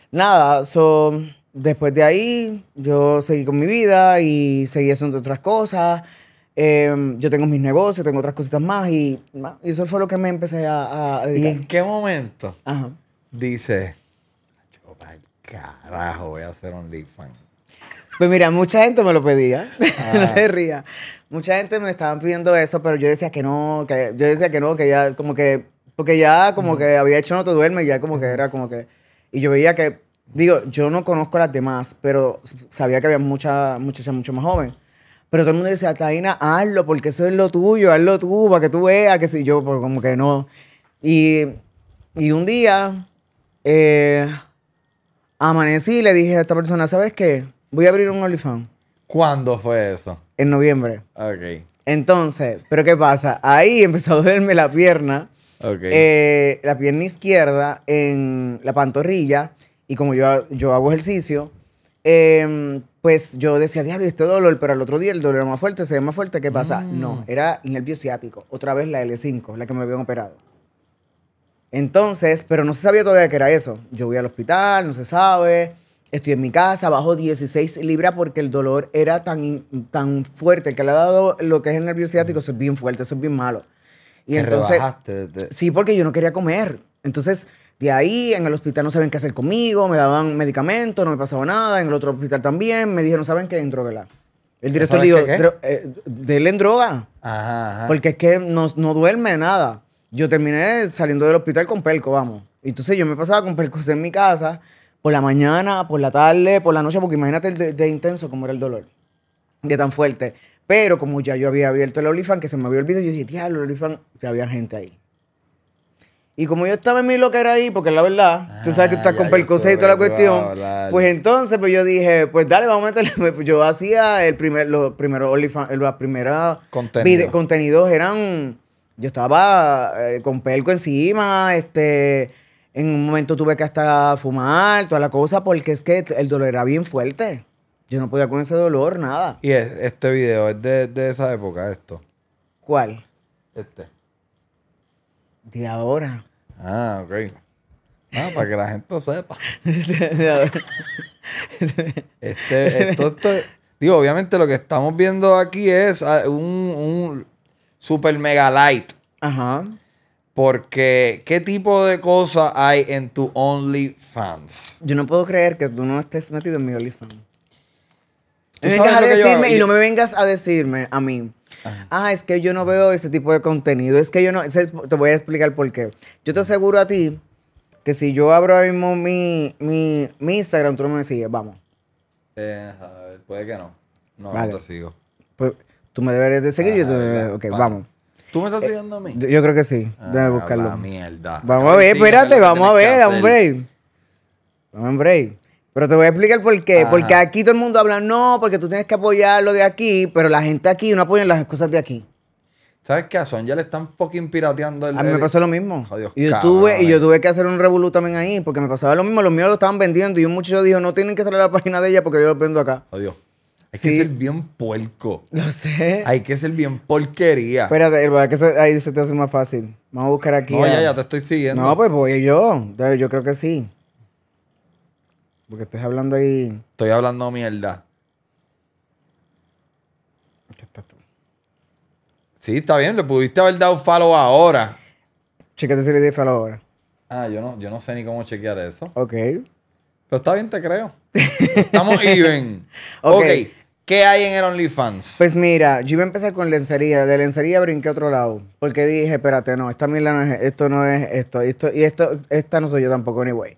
nada, so, después de ahí yo seguí con mi vida y seguí haciendo otras cosas. Em, yo tengo mis negocios, tengo otras cositas más y, eso fue lo que me empecé a, dedicar. ¿Y en
qué momento Ajá. el carajo voy a hacer OnlyFans?
Pues mira, mucha gente me lo pedía, no ah. se ría Mucha gente me estaban pidiendo eso, pero yo decía que no, que yo decía que no, que ya como que, porque ya como que había hecho No te duermes, ya como que era como que, y yo veía que, digo, yo no conozco a las demás, pero sabía que había mucha mucha mucho más joven. Pero todo el mundo dice, Ataina, hazlo, porque eso es lo tuyo, hazlo tú, para que tú veas, que si yo, pues, como que no. Y, un día eh, amanecí y le dije a esta persona, ¿sabes qué? Voy a abrir un OnlyFans. ¿Cuándo fue eso? En noviembre. Ok. Entonces, ¿pero qué pasa? Ahí empezó a dolerme la pierna.
Eh,
la pierna izquierda en la pantorrilla. Y como yo, yo hago ejercicio, em, pues yo decía, diablo, este dolor, pero al otro día el dolor era más fuerte, se ve más fuerte, ¿qué pasa? Mm. No, era nervio ciático, otra vez la L5, la que me habían operado. Entonces, pero no se sabía todavía que era eso. Yo voy al hospital, no se sabe, estoy en mi casa, bajo 16 libras porque el dolor era tan, tan fuerte, que le ha dado lo que es el nervio mm. ciático, eso es bien fuerte, eso es bien malo. Y entonces, sí, porque yo no quería comer. Entonces, de ahí, en el hospital no saben qué hacer conmigo, me daban medicamentos, no me pasaba nada. En el otro hospital también me dijeron, ¿saben qué? droga. El director dijo, déle eh, denle en droga. Porque es que no, no duerme nada. Yo terminé saliendo del hospital con pelco, vamos. Entonces yo me pasaba con pelcos en mi casa, por la mañana, por la tarde, por la noche, porque imagínate de, intenso como era el dolor, de tan fuerte. Pero como ya yo había abierto el Olifan, que se me había olvidado, yo dije, diablo, el Olifan, había gente ahí. Y como yo estaba en mi locker ahí, porque la verdad, tú sabes que tú ah, estás con percocet y toda la ah, cuestión, pues entonces pues yo dije, pues dale, vamos a meterle. Pues yo hacía el primer, los primeros los primeros contenidos eran, yo estaba eh, con pelco encima, este, en un momento tuve que hasta fumar, toda la cosa, porque es que el dolor era bien fuerte. Yo no podía con ese dolor, nada. Y este
video es de, de esa época, esto. ¿Cuál? Este. De ahora. Ah, ok. Ah, para que la gente lo sepa. este, esto, digo, obviamente lo que estamos viendo aquí es ah, un, super mega light. Ajá. Porque, ¿qué tipo de cosas hay en tu OnlyFans? Yo no
puedo creer que tú no estés metido en mi OnlyFans. Tú vengas a decirme y no me vengas a decirme a mí ah, es que yo no veo este tipo de contenido, es que yo no, te voy a explicar por qué. Yo te aseguro a ti que si yo abro ahora mismo mi, mi, Instagram, tú no me sigues, vamos.
Eh, puede que no. No, vale. no te sigo.
Pues tú me deberías de seguir, ah, yo te debería, ah, Ok, vamos.
¿Tú me estás eh, siguiendo a mí? Yo, creo
que sí. Ah, Déjame buscarlo. La mierda. Vamos a ver, espérate, vamos a ver, hombre. Vamos, hombre. Pero te voy a explicar por qué. Porque aquí todo el mundo habla, no, porque tú tienes que apoyar lo de aquí, pero la gente aquí no apoya las cosas de aquí. ¿Sabes qué? A ya le están fucking pirateando el... A mí me pasó lo mismo. ¡Adiós! Oh, y, yo tuve, y yo tuve que hacer un revolú también ahí, porque me pasaba lo mismo. Los míos lo estaban vendiendo y un muchacho dijo, no tienen que salir a la página de ella porque yo lo vendo acá.
¡Adiós! Oh,
Hay que ser bien
puerco. No sé.
Hay que ser bien
porquería.
Espérate, que ahí se te hace más fácil. Vamos a buscar aquí. No, ya, ya te estoy siguiendo. No, pues voy yo. Yo creo que sí.
Porque estás hablando ahí. Estoy hablando mierda. ¿Qué estás tú? Sí, está bien, le pudiste haber dado follow ahora. Chequete si le di follow ahora. Ah, yo no, yo no sé ni cómo chequear eso. Ok. Pero está bien, te creo. Estamos even. ok. okay. ¿Qué hay en el OnlyFans?
Pues mira, yo iba a con lencería. De lencería brinqué a otro lado. Porque dije, espérate, no, esta mierda no es, esto no es esto, esto y esto, esta no soy yo tampoco, ni anyway.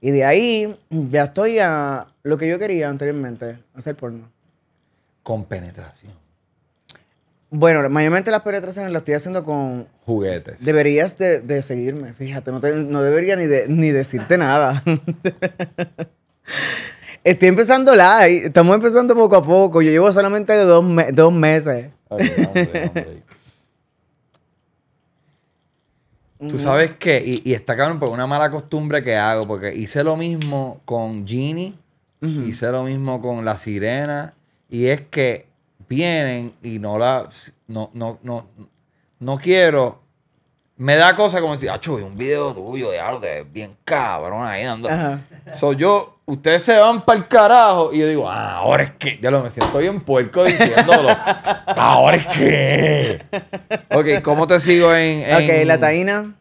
Y de ahí ya estoy a lo que yo quería anteriormente, hacer porno.
Con penetración.
Bueno, mayormente las penetraciones las estoy haciendo con... Juguetes. Deberías de, seguirme, fíjate, no, debería ni, ni decirte nada. Estoy empezando live, estamos empezando poco a poco, yo llevo solamente dos, dos meses. Ay, hombre, hombre.
Tú sabes qué? y, y, está cabrón por una mala costumbre que hago, porque hice lo mismo con Genie, hice lo mismo con La Sirena, y es que vienen y no la. No, no, no, no quiero me da cosa como decir, ah, chuy, un video tuyo, de que es bien cabrón ahí andando Ajá. So yo, ustedes se van para el carajo y yo digo, ah, ahora es que, ya lo me siento bien puerco diciéndolo. ahora es que. ok, ¿cómo te sigo en. Ok, la taína.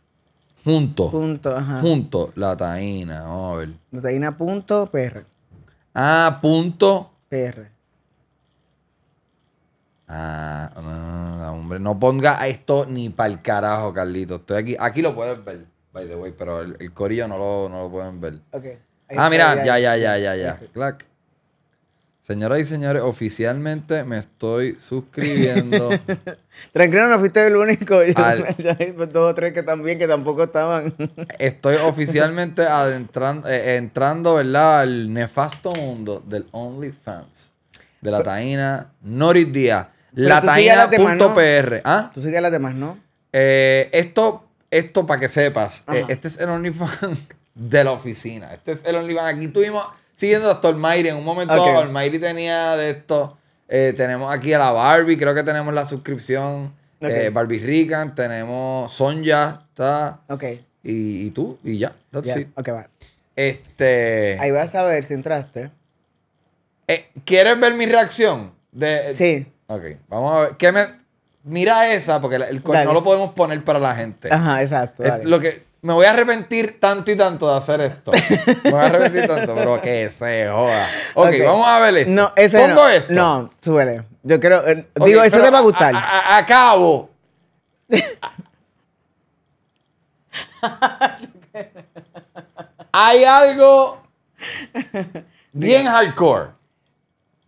Junto. Punto, ajá. Junto, la taína, vamos a ver. La punto PR. Ah, punto. Ah, ah, hombre, no ponga esto ni para el carajo, Carlito. Estoy aquí, aquí lo pueden ver, by the way, pero el, corillo no lo, pueden ver. Ah, mira, ya, ya, ya, ya, ya. Clac. Señoras y señores, oficialmente me estoy suscribiendo. Tranquilo, no fuiste el único. Ya dos o
tres que también, que tampoco
estaban. estoy oficialmente adentrando, eh, entrando, ¿verdad?, al nefasto mundo del OnlyFans. De la taína Noris Díaz. Lataina.pr. ¿Ah? Tú sigues las demás, ¿no? Eh, esto, esto para que sepas, eh, este es el OnlyFans de la oficina. Este es el OnlyFans. Aquí estuvimos siguiendo a Mayri En un momento okay. y tenía de esto. Eh, tenemos aquí a la Barbie, creo que tenemos la suscripción. Barbie Rican, tenemos Sonja, está. Ok. Y, tú, y ya. sí Ok, va. Este. Ahí vas a ver si entraste. ¿Quieres ver mi reacción? De, sí. Ok, vamos a ver. Mira esa, porque no lo podemos poner para la gente.
Ajá, exacto. lo
que... Me voy a arrepentir tanto y tanto de hacer esto. Me voy a arrepentir tanto, pero que se joda. Okay, ok, vamos a ver esto. No, ese Pongo no. esto. No,
suele. Yo creo. Eh, digo, eso te va a gustar.
acabo. Hay algo bien hardcore.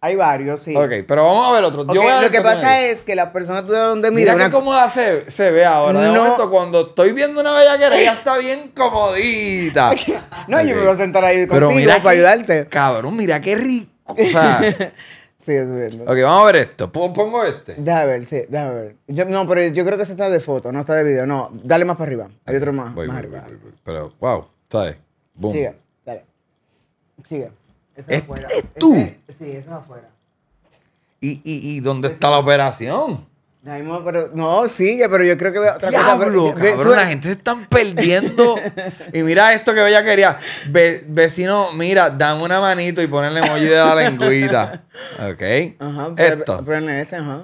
Hay varios, sí. Ok, pero vamos a ver otro. Yo lo que pasa es que las personas tú de donde Mira Mira qué cómoda se, ve ahora. De momento, cuando estoy viendo una bellaquera, ya está bien comodita. No, yo me voy a sentar ahí pero contigo mira para ayudarte. Cabrón, mira qué rico. O sea. sí, es verdad. Ok, vamos a ver esto.
Pongo este. Déjame ver, sí, déjame ver. no, pero yo creo que ese está de foto, no está de video. No, dale más para arriba. Hay otro más. Voy, voy, arriba.
pero, wow, Está Boom. Sigue,
dale. Sigue.
Esa es afuera. ¿Es tú?
sí, eso es afuera.
¿Y, y, y dónde está la operación? No, pero, sigue, pero yo creo que Diablo, la gente se están perdiendo. y mira esto que ella quería. vecino, mira, dame una manito y ponerle emoji de la lengüita. ¿Ok? Ajá, esto. ese, ajá.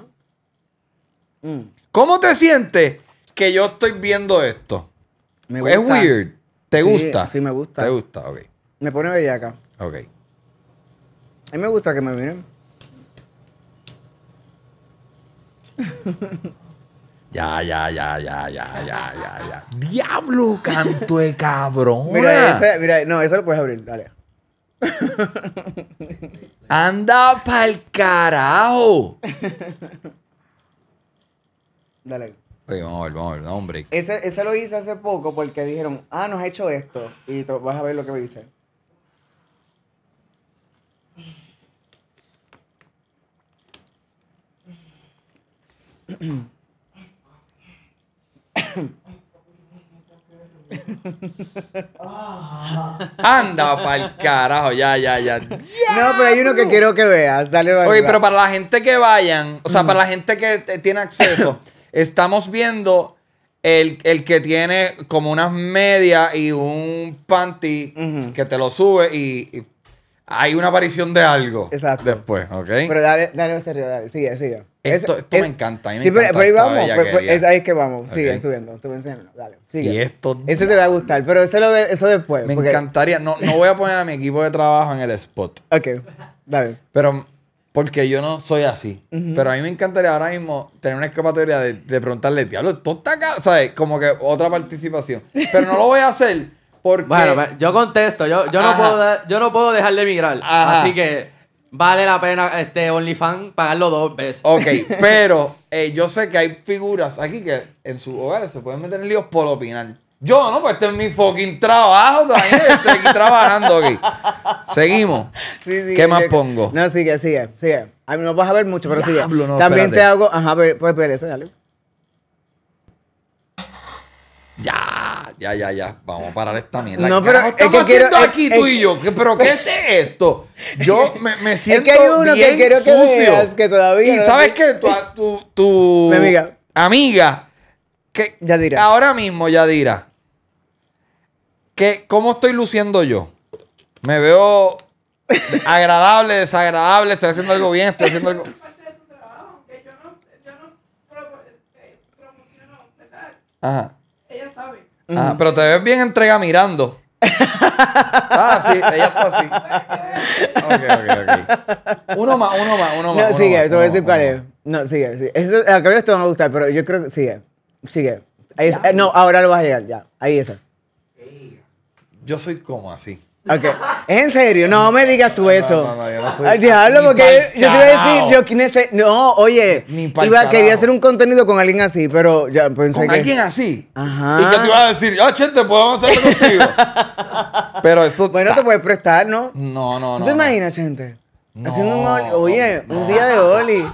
Mm. ¿Cómo te sientes que yo estoy viendo esto? Me gusta. Es weird. ¿Te gusta? Sí, me gusta. ¿Te gusta? Ok. Me pone bellaca. Ok.
A mí me gusta que me miren.
Ya, ya, ya, ya, ya, ya, ya, ya. ¡Diablo, canto de cabrón! Mira, ese,
mira, no, eso lo puedes abrir, dale.
¡Anda pa'l carajo! Dale. Oye, vamos a ver, vamos a ver, hombre.
Ese, lo hice hace poco porque dijeron, ah, nos ha hecho esto. Y vas a ver lo que me dice.
Anda pa'l carajo, ya, ya, ya. No, pero hay uno que quiero que veas. Dale, Oye, pero para la gente que vayan, o sea, mm. para la gente que tiene acceso, estamos viendo el, que tiene como unas medias y un panty que te lo sube y hay una aparición de algo Exacto. después, ¿ok? Pero dale, dale, serio, dale, sigue, sigue. Esto, me encanta, a mí me sí, pero ahí vamos, pues, pues,
ahí es que vamos, sigue subiendo, tú enséñanos. dale,
sigue. Y esto... Eso te va a gustar, pero eso, lo, eso después. Me encantaría, no, no voy a poner a mi equipo de trabajo en el spot. Ok, dale. Pero, porque yo no soy así, pero a mí me encantaría ahora mismo tener una escapatoria de, de preguntarle, diablo, esto está acá, ¿sabes? Como que otra participación, pero no lo voy a hacer bueno, pues, yo contesto, yo, yo, no, puedo dejar de emigrar. Así que vale la pena este OnlyFans pagarlo dos veces. Ok, pero eh, yo sé que hay figuras aquí que en sus hogares se pueden meter en líos por opinar. Yo no, pues este es mi fucking trabajo también. Estoy aquí trabajando aquí. Seguimos. ¿Qué más
pongo? No, sigue, sigue,
sigue. A mí no vas a ver mucho, pero sigue. también te
hago. Ajá, pues, pues dale.
ya, ya, ya, vamos a parar esta mierda. No, pero es que aquí tú y yo? ¿Pero qué es esto? Yo me, siento es que hay uno bien que sucio. que todavía... Y ¿sabes qué? Tu, tu, amiga. Amiga. Que Ahora mismo, Yadira. Que, ¿Cómo estoy luciendo yo? Me veo agradable, desagradable, estoy haciendo algo bien, estoy haciendo algo... Eh, Ajá pero te ves bien entrega mirando. ah,
sí, ella está así. Ok, ok, ok. Uno más, uno más, uno más. No, sigue, te voy a decir cuál es. No, sigue, sigue. Eso, a cabello te este van a gustar, pero yo creo que sigue. Sigue. Ahí eh, no, ahora lo vas a llegar, ya. Ahí esa.
Yo soy como así.
Ok. ¿Es en serio? No me digas tú eso. Al diablo, porque yo, te iba a decir, yo quién No, oye, iba, quería hacer un contenido con alguien así, pero ya pensé que. alguien así? Ajá. Y que te
iba a decir, ah, gente, podemos hacerlo contigo.
pero eso. Bueno, te puedes prestar, ¿no?
No, no, no. ¿Tú te
imaginas, gente?
Haciendo un. Oli? Oye, un día de Oli.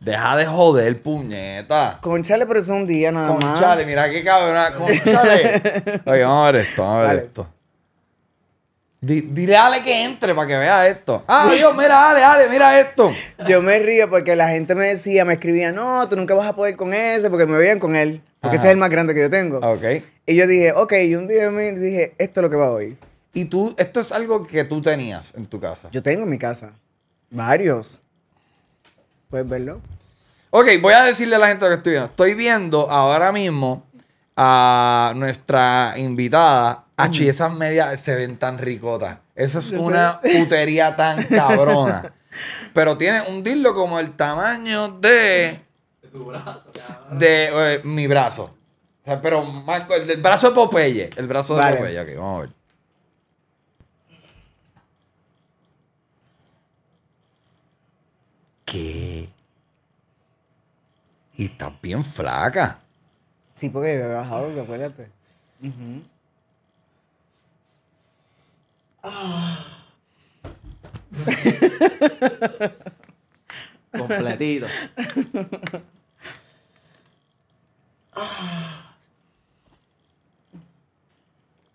Deja de joder, puñeta. Conchale, pero es un día nada más. Conchale, mira qué cabrón. Conchale. oye, vamos a ver esto, vamos a ver esto. Dile a Ale que entre para que vea esto. Ah, Dios,
mira, Ale, Ale, mira esto. Yo me río porque la gente me decía, me escribía, no, tú nunca vas a poder con ese, porque me veían con él, porque ese es el más grande que yo tengo. Ah, ok. Y yo dije, ok, y un día me dije, esto es lo que va oír. Y tú, esto es algo que tú tenías
en tu casa. Yo tengo en mi casa. Varios. Puedes verlo. Ok, voy a decirle a la gente lo que estoy viendo. Estoy viendo ahora mismo a nuestra invitada, achi, esas medias se ven tan ricotas. Eso es una putería tan cabrona. Pero tiene un dildo como el tamaño de. De eh, mi brazo. pero más. El, brazo de Popeye. El brazo de Popeye. aquí vamos a ver. ¿Qué? Y estás bien flaca. Sí, porque yo he bajado, acuérdate. Uh Completito.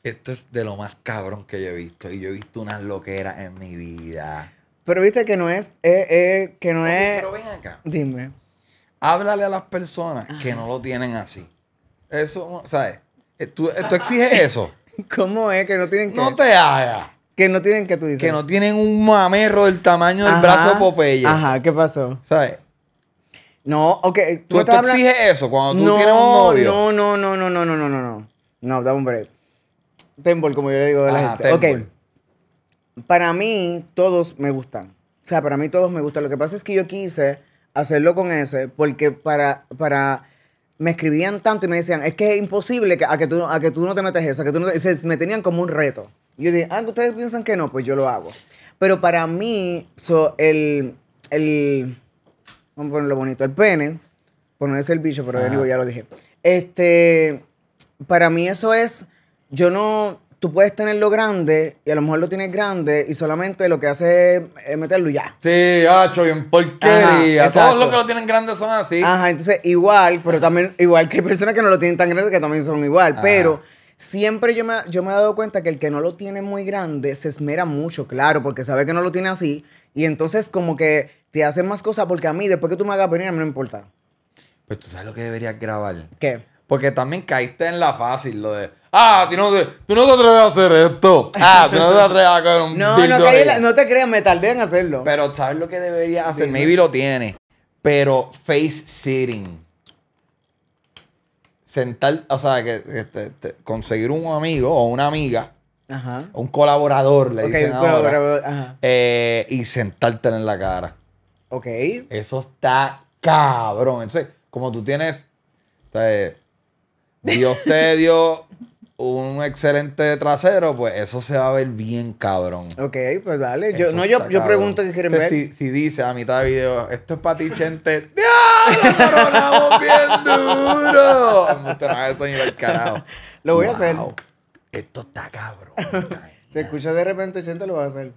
Esto es de lo más cabrón que yo he visto. Y yo he visto unas loqueras en mi vida.
Pero viste que no es. Eh, eh, que no Pero ven acá. Dime.
Háblale a las personas que no lo tienen así. Eso, ¿sabes? Eh, ¿Tú, eh, tú exiges eso?
¿Cómo es que no tienen que...? No te hagas.
Que no tienen que tú dices. Que no tienen un mamerro del tamaño del brazo de Popeye. Ajá, ¿qué pasó? ¿Sabes? Eh, no, ok. ¿Tú, exiges eso cuando tú no, tienes un novio? No,
no, no, no, no, no, no, no, no. No, dame un break. Temple, como yo le digo de la gente. Ok. Para mí, todos me gustan. O sea, para mí todos me gustan. Lo que pasa es que yo quise hacerlo con ese porque para... para me escribían tanto y me decían, es que es imposible que, a, que tú, a que tú no te metas eso, a que tú me tenían como un reto. Y yo dije, ah, ustedes piensan que no, pues yo lo hago. Pero para mí, so, el, el, vamos a ponerlo bonito, el pene, poner no el bicho, pero ya lo dije. Este, para mí eso es, yo no, tú puedes tenerlo grande y a lo mejor lo tienes grande y solamente lo que hace es meterlo ya.
Sí, hecho bien ¿por qué? Todos los que lo tienen grande son
así. Ajá, entonces igual, pero también igual que hay personas que no lo tienen tan grande que también son igual, pero siempre yo me, yo me he dado cuenta que el que no lo tiene muy grande se esmera mucho, claro, porque sabe que no lo tiene así y entonces como que te hace más cosas porque a mí después que tú me hagas venir a mí
no me importa. Pues tú sabes lo que deberías grabar. ¿Qué? Porque también caíste en la fácil, lo de. Ah, tú no te, tú no atreves a hacer esto. Ah, tú no te atreves a hacer un. no, no, no te creas, me tardé en hacerlo. Pero ¿sabes lo que debería hacer? Maybe lo tiene. Pero face sitting. Sentar, o sea, que, conseguir un amigo o una amiga. Ajá. Un colaborador, le okay, dicen un colaborador, ajá. Eh, y sentarte en la cara. Ok. Eso está cabrón. Entonces, como tú tienes. Dios te dio un excelente trasero, pues eso se va a ver bien cabrón. Ok, pues dale. Yo, no, yo, yo pregunto qué quieren ver. Si, dice a mitad de video, esto es para ti, gente.
¡Diablo! ¡Coronamos bien duro! No, eso ni el carajo. Lo voy a hacer. Esto está cabrón. se escucha de repente, gente, lo va a hacer.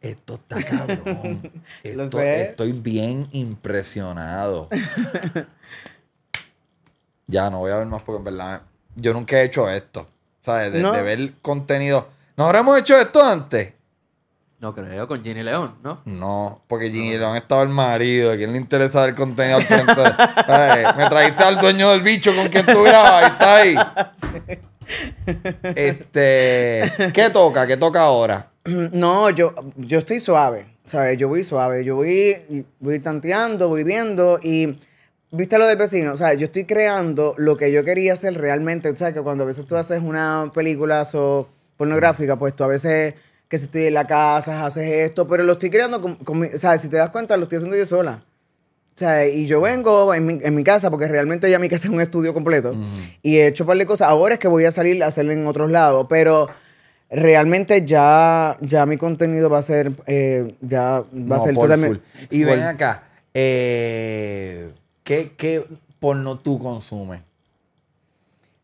Esto está cabrón. Estoy
bien impresionado. ya no voy a ver más porque en verdad yo nunca he hecho esto. ¿Sabes? De, ver contenido. ¿No habremos hecho esto antes? No creo, con Ginny León, ¿no? No, porque Ginny León estaba el marido. ¿A quién le interesa ver contenido
me trajiste al dueño
del bicho con quien tú grabas. Está ahí. Este, ¿Qué toca? ¿Qué toca ahora? No,
yo, yo estoy suave. ¿Sabes? Yo voy suave. Yo voy, voy tanteando, voy viendo y ¿Viste lo del vecino? O sea, yo estoy creando lo que yo quería hacer realmente. O sea, que cuando a veces tú haces una película pornográfica, pues tú a veces que si estoy en la casa, haces esto, pero lo estoy creando con, o sea, si te das cuenta, lo estoy haciendo yo sola. O sea, y yo vengo en mi, casa, porque realmente ya mi casa es un estudio completo, y he hecho un par de cosas. Ahora es que voy a salir a hacerlo en otros lados, pero realmente ya, ya mi contenido va a ser, eh, ya va a ser totalmente... Y ven
acá, eh ¿Qué, qué porno tú consumes?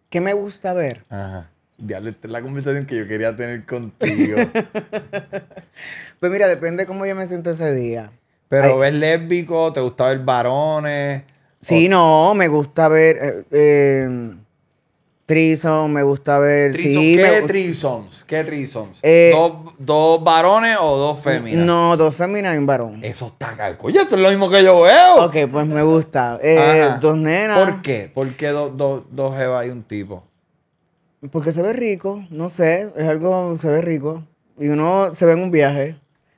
¿Qué me gusta ver? Ajá. Dale la conversación que yo quería tener contigo. pues mira, depende de cómo yo me siento ese día. Pero ves lésbico, te gusta ver varones.
Sí, no, me gusta ver. Eh, eh, Trison, me gusta ver. sí, ¿Qué
trisons? ¿Qué trisons? Eh, ¿Dos, varones o dos féminas? No,
dos féminas y un varón. Eso está calco. Eso es lo mismo que yo veo. Ok, pues me gusta. Eh, dos nenas. ¿Por
qué? ¿Por qué dos jevas y un tipo?
Porque se ve rico, no sé, es algo, se ve rico. Y uno se ve en un viaje.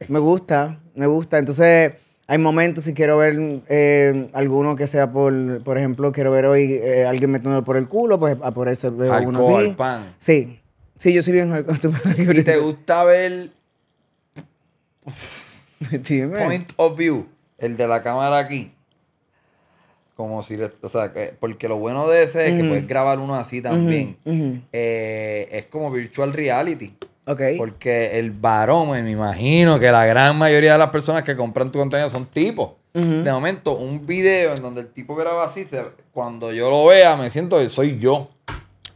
Me gusta, me gusta. Entonces, hay momentos si quiero ver eh, alguno que sea por, por ejemplo, quiero ver hoy eh, alguien metiendo por el culo, pues por eso veo uno así. pan. Sí. Sí, yo soy bien ¿Y
te gusta ver point of view, el de la cámara aquí? Como si, o sea, porque lo bueno de ese es que puedes grabar uno así también. Eh, es como virtual reality. Porque el varón, me imagino que la gran mayoría de las personas que compran tu contenido son tipos. De momento, un video en donde el tipo graba así, cuando yo lo vea, me siento que soy yo.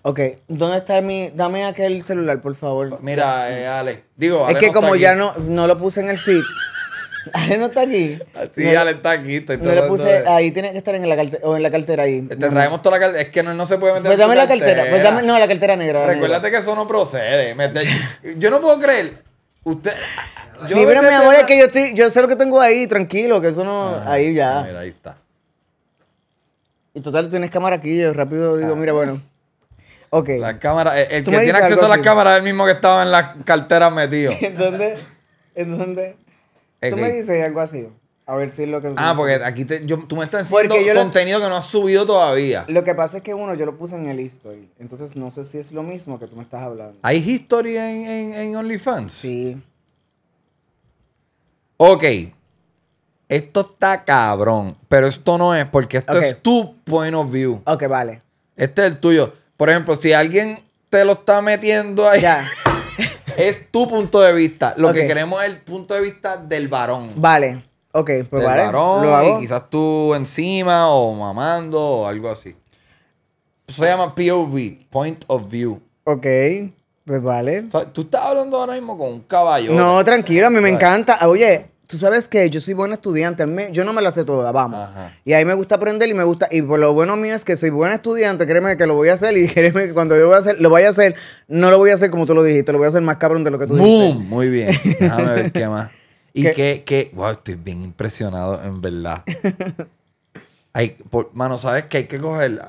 Ok, ¿dónde está mi...? Dame aquel celular, por favor. Mira, eh, Ale. Digo, Ale es que como ya no,
no lo puse en el feed, Ale ah, no está aquí. Sí, no,
está aquí. le puse, ahí
tiene que estar en la cartera, o en la cartera ahí. Te traemos
toda la cartera, es que no,
se puede meter. Pues dame la cartera, pues dame, no, la cartera negra. Recuérdate
que eso no procede. yo no puedo creer, usted... sí, pero mi amor, es
que yo, estoy, yo sé lo que tengo ahí, tranquilo, que eso no, ah, ahí ya. Mira, ahí está. Y total, tienes cámara aquí, yo rápido digo, ah. mira, bueno. Ok. La
cámara, el, que tiene acceso a las cámaras es el mismo que estaba en la cartera metido. ¿En dónde? ¿En dónde? Tú me dices
algo así. A ver si es lo que. Ah, porque aquí
yo, tú me estás diciendo contenido que no has subido todavía.
Lo que pasa es que uno, yo lo puse en el history. Entonces no sé si es lo mismo que tú me estás hablando.
¿Hay history en, en, OnlyFans? Sí. Ok. Esto está cabrón. Pero esto no es, porque esto es tu point of view. Ok, vale. Este es el tuyo. Por ejemplo, si alguien te lo está metiendo ahí. Ya. Es tu punto de vista. Lo que queremos es el punto de vista del varón. Vale. Ok, pues del varón quizás tú encima o mamando o algo así. Se llama POV, Point of View. Ok. Pues vale. tú estás hablando ahora mismo con un caballo. No, tranquilo.
a mí me encanta. Oye, tú sabes que yo soy buen estudiante, yo no me la sé toda, vamos. Y ahí me gusta aprender y me gusta, y por lo bueno mío es que soy buen estudiante, créeme que lo voy a hacer y créeme que cuando yo voy a hacer, lo voy a hacer, no lo voy a hacer como tú lo dijiste, lo voy a hacer más cabrón de lo que tú ¡Bum! dijiste. Muy bien, déjame ver qué más. Y
que, que, wow, estoy bien impresionado, en verdad. Hay, mano, ¿sabes qué? Hay que coger,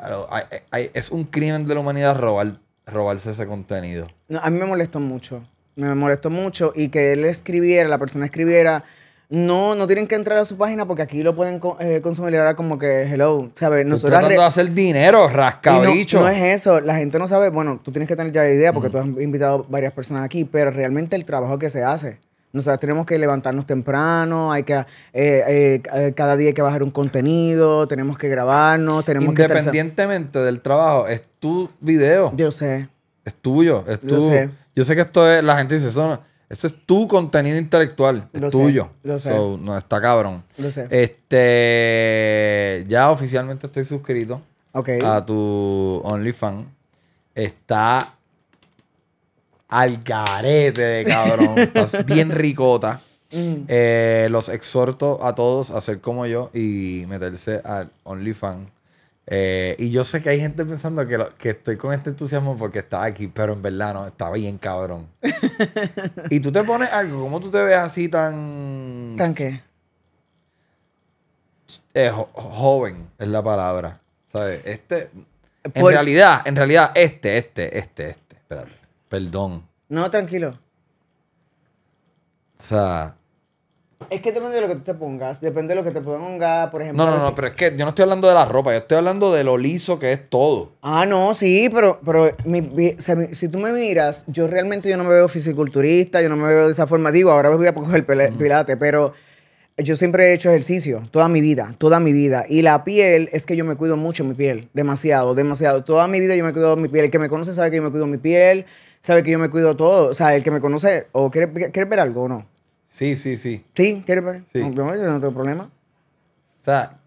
es un crimen de la humanidad robar, robarse ese contenido.
a mí me molestó mucho. Me molestó mucho y que él escribiera, la persona escribiera, no, no tienen que entrar a su página porque aquí lo pueden eh, consumir como que,
hello, ¿sabes? Nosotros tratando de hacer dinero, rascabicho. No,
es eso, la gente no sabe, bueno, tú tienes que tener ya idea porque mm. tú has invitado varias personas aquí, pero realmente el trabajo que se hace. Nosotros tenemos que levantarnos temprano, hay que eh, eh, cada día hay que bajar un contenido,
tenemos que grabarnos, tenemos Independientemente del trabajo, es tu video. Yo sé. Es tuyo, es tuyo. Yo sé. que esto es, la gente dice, son. Eso es tu contenido intelectual, tuyo. no está cabrón. Lo sé. Este, ya oficialmente estoy suscrito a tu OnlyFans. Está al garete de cabrón. Estás bien ricota. Mm. Eh, los exhorto a todos a ser como yo y meterse al OnlyFans. Eh, y yo sé que hay gente pensando que, que estoy con este entusiasmo porque está aquí, pero en verdad no, estaba bien cabrón. y tú te pones algo, ¿cómo tú te ves así tan. ¿Tan qué? Eh, joven es la palabra. ¿Sabes? Este. En realidad, en realidad, este, este, este, este. Espérate. Perdón.
No, tranquilo. O sea, es que depende de lo que tú te pongas. Depende de lo que te pongas, por ejemplo. No, no, no,
pero es que yo no estoy hablando de la ropa, yo estoy hablando de lo liso que es todo. Ah, no, sí, pero, pero
si tú me miras, yo realmente yo no me veo fisiculturista, yo no me veo de esa forma. Digo, ahora voy a coger el mm. pilate, pero yo siempre he hecho ejercicio toda mi vida, toda mi vida. Y la piel, es que yo me cuido mucho mi piel, demasiado, demasiado. Toda mi vida yo me cuido mi piel. El que me conoce sabe que yo me cuido mi piel, sabe que yo me cuido todo. O sea, el que me conoce, o quiere, quiere ver algo o no. Sí, sí, sí. Sí, ¿Quieres ver? Sí. No, no tengo problema. O sea.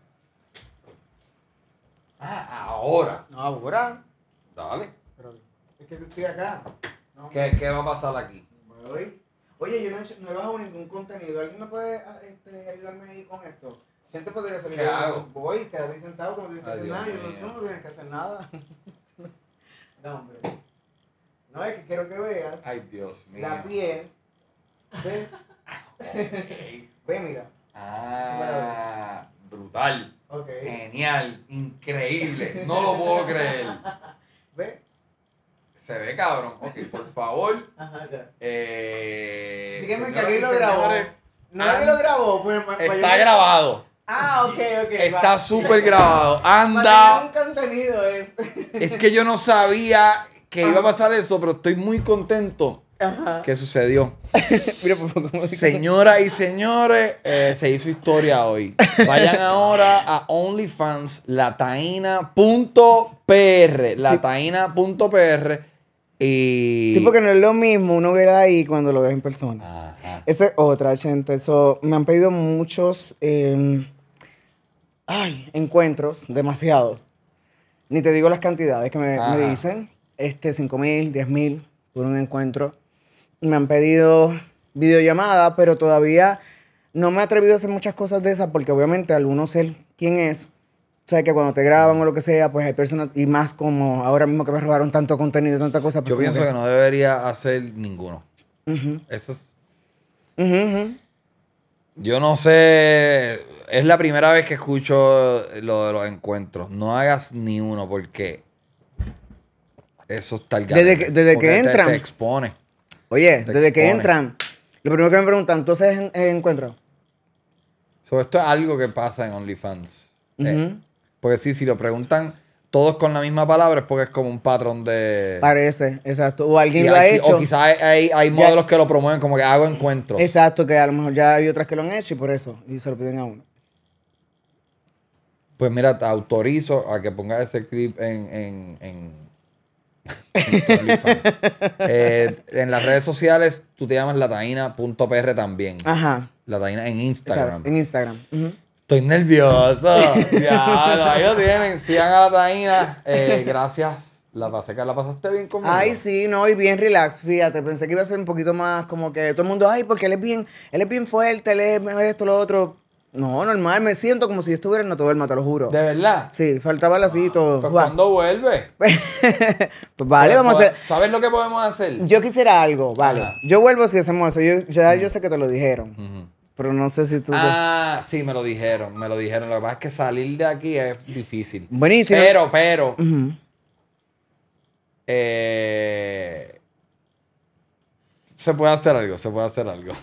Ah, ahora. No, ahora. Dale.
es que estoy acá.
¿Qué, ¿Qué, va a pasar aquí?
Me Oye, yo no, no he bajado ningún contenido. ¿Alguien me puede ah, este, ayudarme ahí con esto? Siente podría salir. ¿Qué hago? Voy, quedaré sentado como tienes nada. no, no tienes que hacer nada. no, hombre. No, es
que quiero que veas. Ay, Dios mío. La piel.
Okay. Ve, mira.
Ah, brutal. Genial, increíble. No lo puedo creer. ¿Ve? Se ve cabrón. Ok, por favor. Ajá, Eh, Dígame que lo grabó. nadie lo grabó, pues, Está grabado. Ah, Está súper grabado. Anda.
Un es que yo
no sabía que iba a pasar eso, pero estoy muy contento Qué sucedió. Mira, pues, Señoras y señores, eh, se hizo historia hoy. Vayan ahora a OnlyFans lataina.pr. Y... Sí, porque
no es lo mismo uno ver ahí cuando lo ves en persona. Ajá. Esa es otra, gente. Eso, me han pedido muchos em, ay, encuentros, demasiados Ni te digo las cantidades que me, me dicen. Este, 5 mil, 10 mil por un encuentro me han pedido videollamada, pero todavía no me he atrevido a hacer muchas cosas de esas porque obviamente algunos, él, quién es, o sea, que cuando te graban o lo que sea, pues hay personas, y más como ahora mismo que me robaron tanto contenido, tanta
cosa. Pues Yo pienso que... no debería hacer ninguno. Eso es... Yo no sé, es la primera vez que escucho lo de los encuentros. No hagas ni uno porque eso está Desde que, desde que entran. te expone. Oye, desde que entran,
lo primero que me preguntan,
¿entonces haces encuentro? esto es algo que pasa en OnlyFans. Eh, porque sí, si lo preguntan todos con la misma palabra es porque es como un patrón de.
Parece, exacto. O alguien lo ha hecho. O quizás
hay, hay, modelos que lo promueven como que hago encuentros. Exacto,
que a lo mejor ya hay otras que lo han hecho y por eso. Y se lo piden a uno.
Pues mira, te autorizo a que pongas ese clip en eh, en las redes sociales, tú te llamas lataina.pr también. Ajá. Lataina en Instagram. en Instagram. Estoy nervioso. ya, ahí lo tienen. Sigan a Lataina. Eh, gracias. La pasé, que ¿la pasaste bien conmigo? Ay,
sí, no, y bien relax, fíjate. Pensé que iba a ser un poquito más como que todo el mundo, ay, porque él es bien, él es bien fuerte, él es esto, lo otro. No, normal, me siento como si yo estuviera en Notoverma, te lo juro. ¿De verdad? Sí, faltaba la así todo. cuándo
vuelve? pues
vale, vamos a hacer.
¿Sabes lo que podemos hacer?
Yo quisiera algo, vale. Yo vuelvo si hacemos eso. Yo, ya yo sé que te lo dijeron. Pero no sé si tú.
Ah, sí, me lo dijeron, me lo dijeron. Lo que pasa es que salir de aquí es difícil. Buenísimo. Pero, pero. Eh, se puede hacer algo, se puede hacer algo.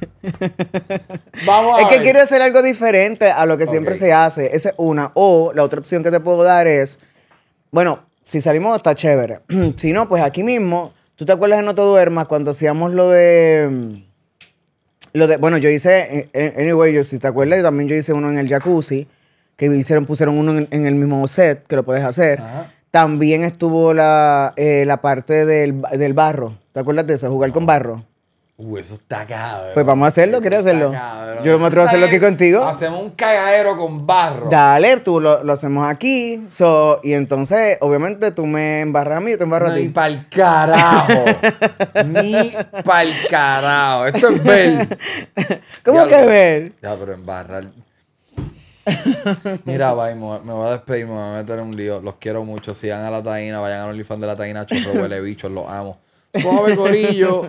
es que quiero hacer algo diferente a lo que siempre se hace. Esa es una. O la otra opción que te puedo dar es, bueno, si salimos está chévere. si no, pues aquí mismo, ¿tú te acuerdas de No te duermas cuando hacíamos lo de... Mm, lo de bueno, yo hice, eh, eh, anyway, yo, si te acuerdas, yo también yo hice uno en el jacuzzi, que hicieron, pusieron uno en, el mismo set, que lo puedes hacer. También estuvo eh, la, parte del, del, barro. ¿Te acuerdas de eso? Jugar con barro.
Uh, eso está cabrón. Pues
vamos a hacerlo, ¿quieres hacerlo?
Yo me atrevo a hacerlo aquí contigo. Hacemos un cagadero con barro.
Dale, tú lo, lo hacemos aquí. So, y entonces, obviamente, tú me embarras a mí, yo te embarro a ti. Ni
pa'l carajo. ni pa'l carajo. Esto es ver. ¿Cómo que ver? Ya, pero embarrar. Mira, bye, me voy a despedir, me voy a meter en un lío. Los quiero mucho. Sigan a la taína, vayan a los de la taína, chorro huele bicho. los amo. Suave, corillo.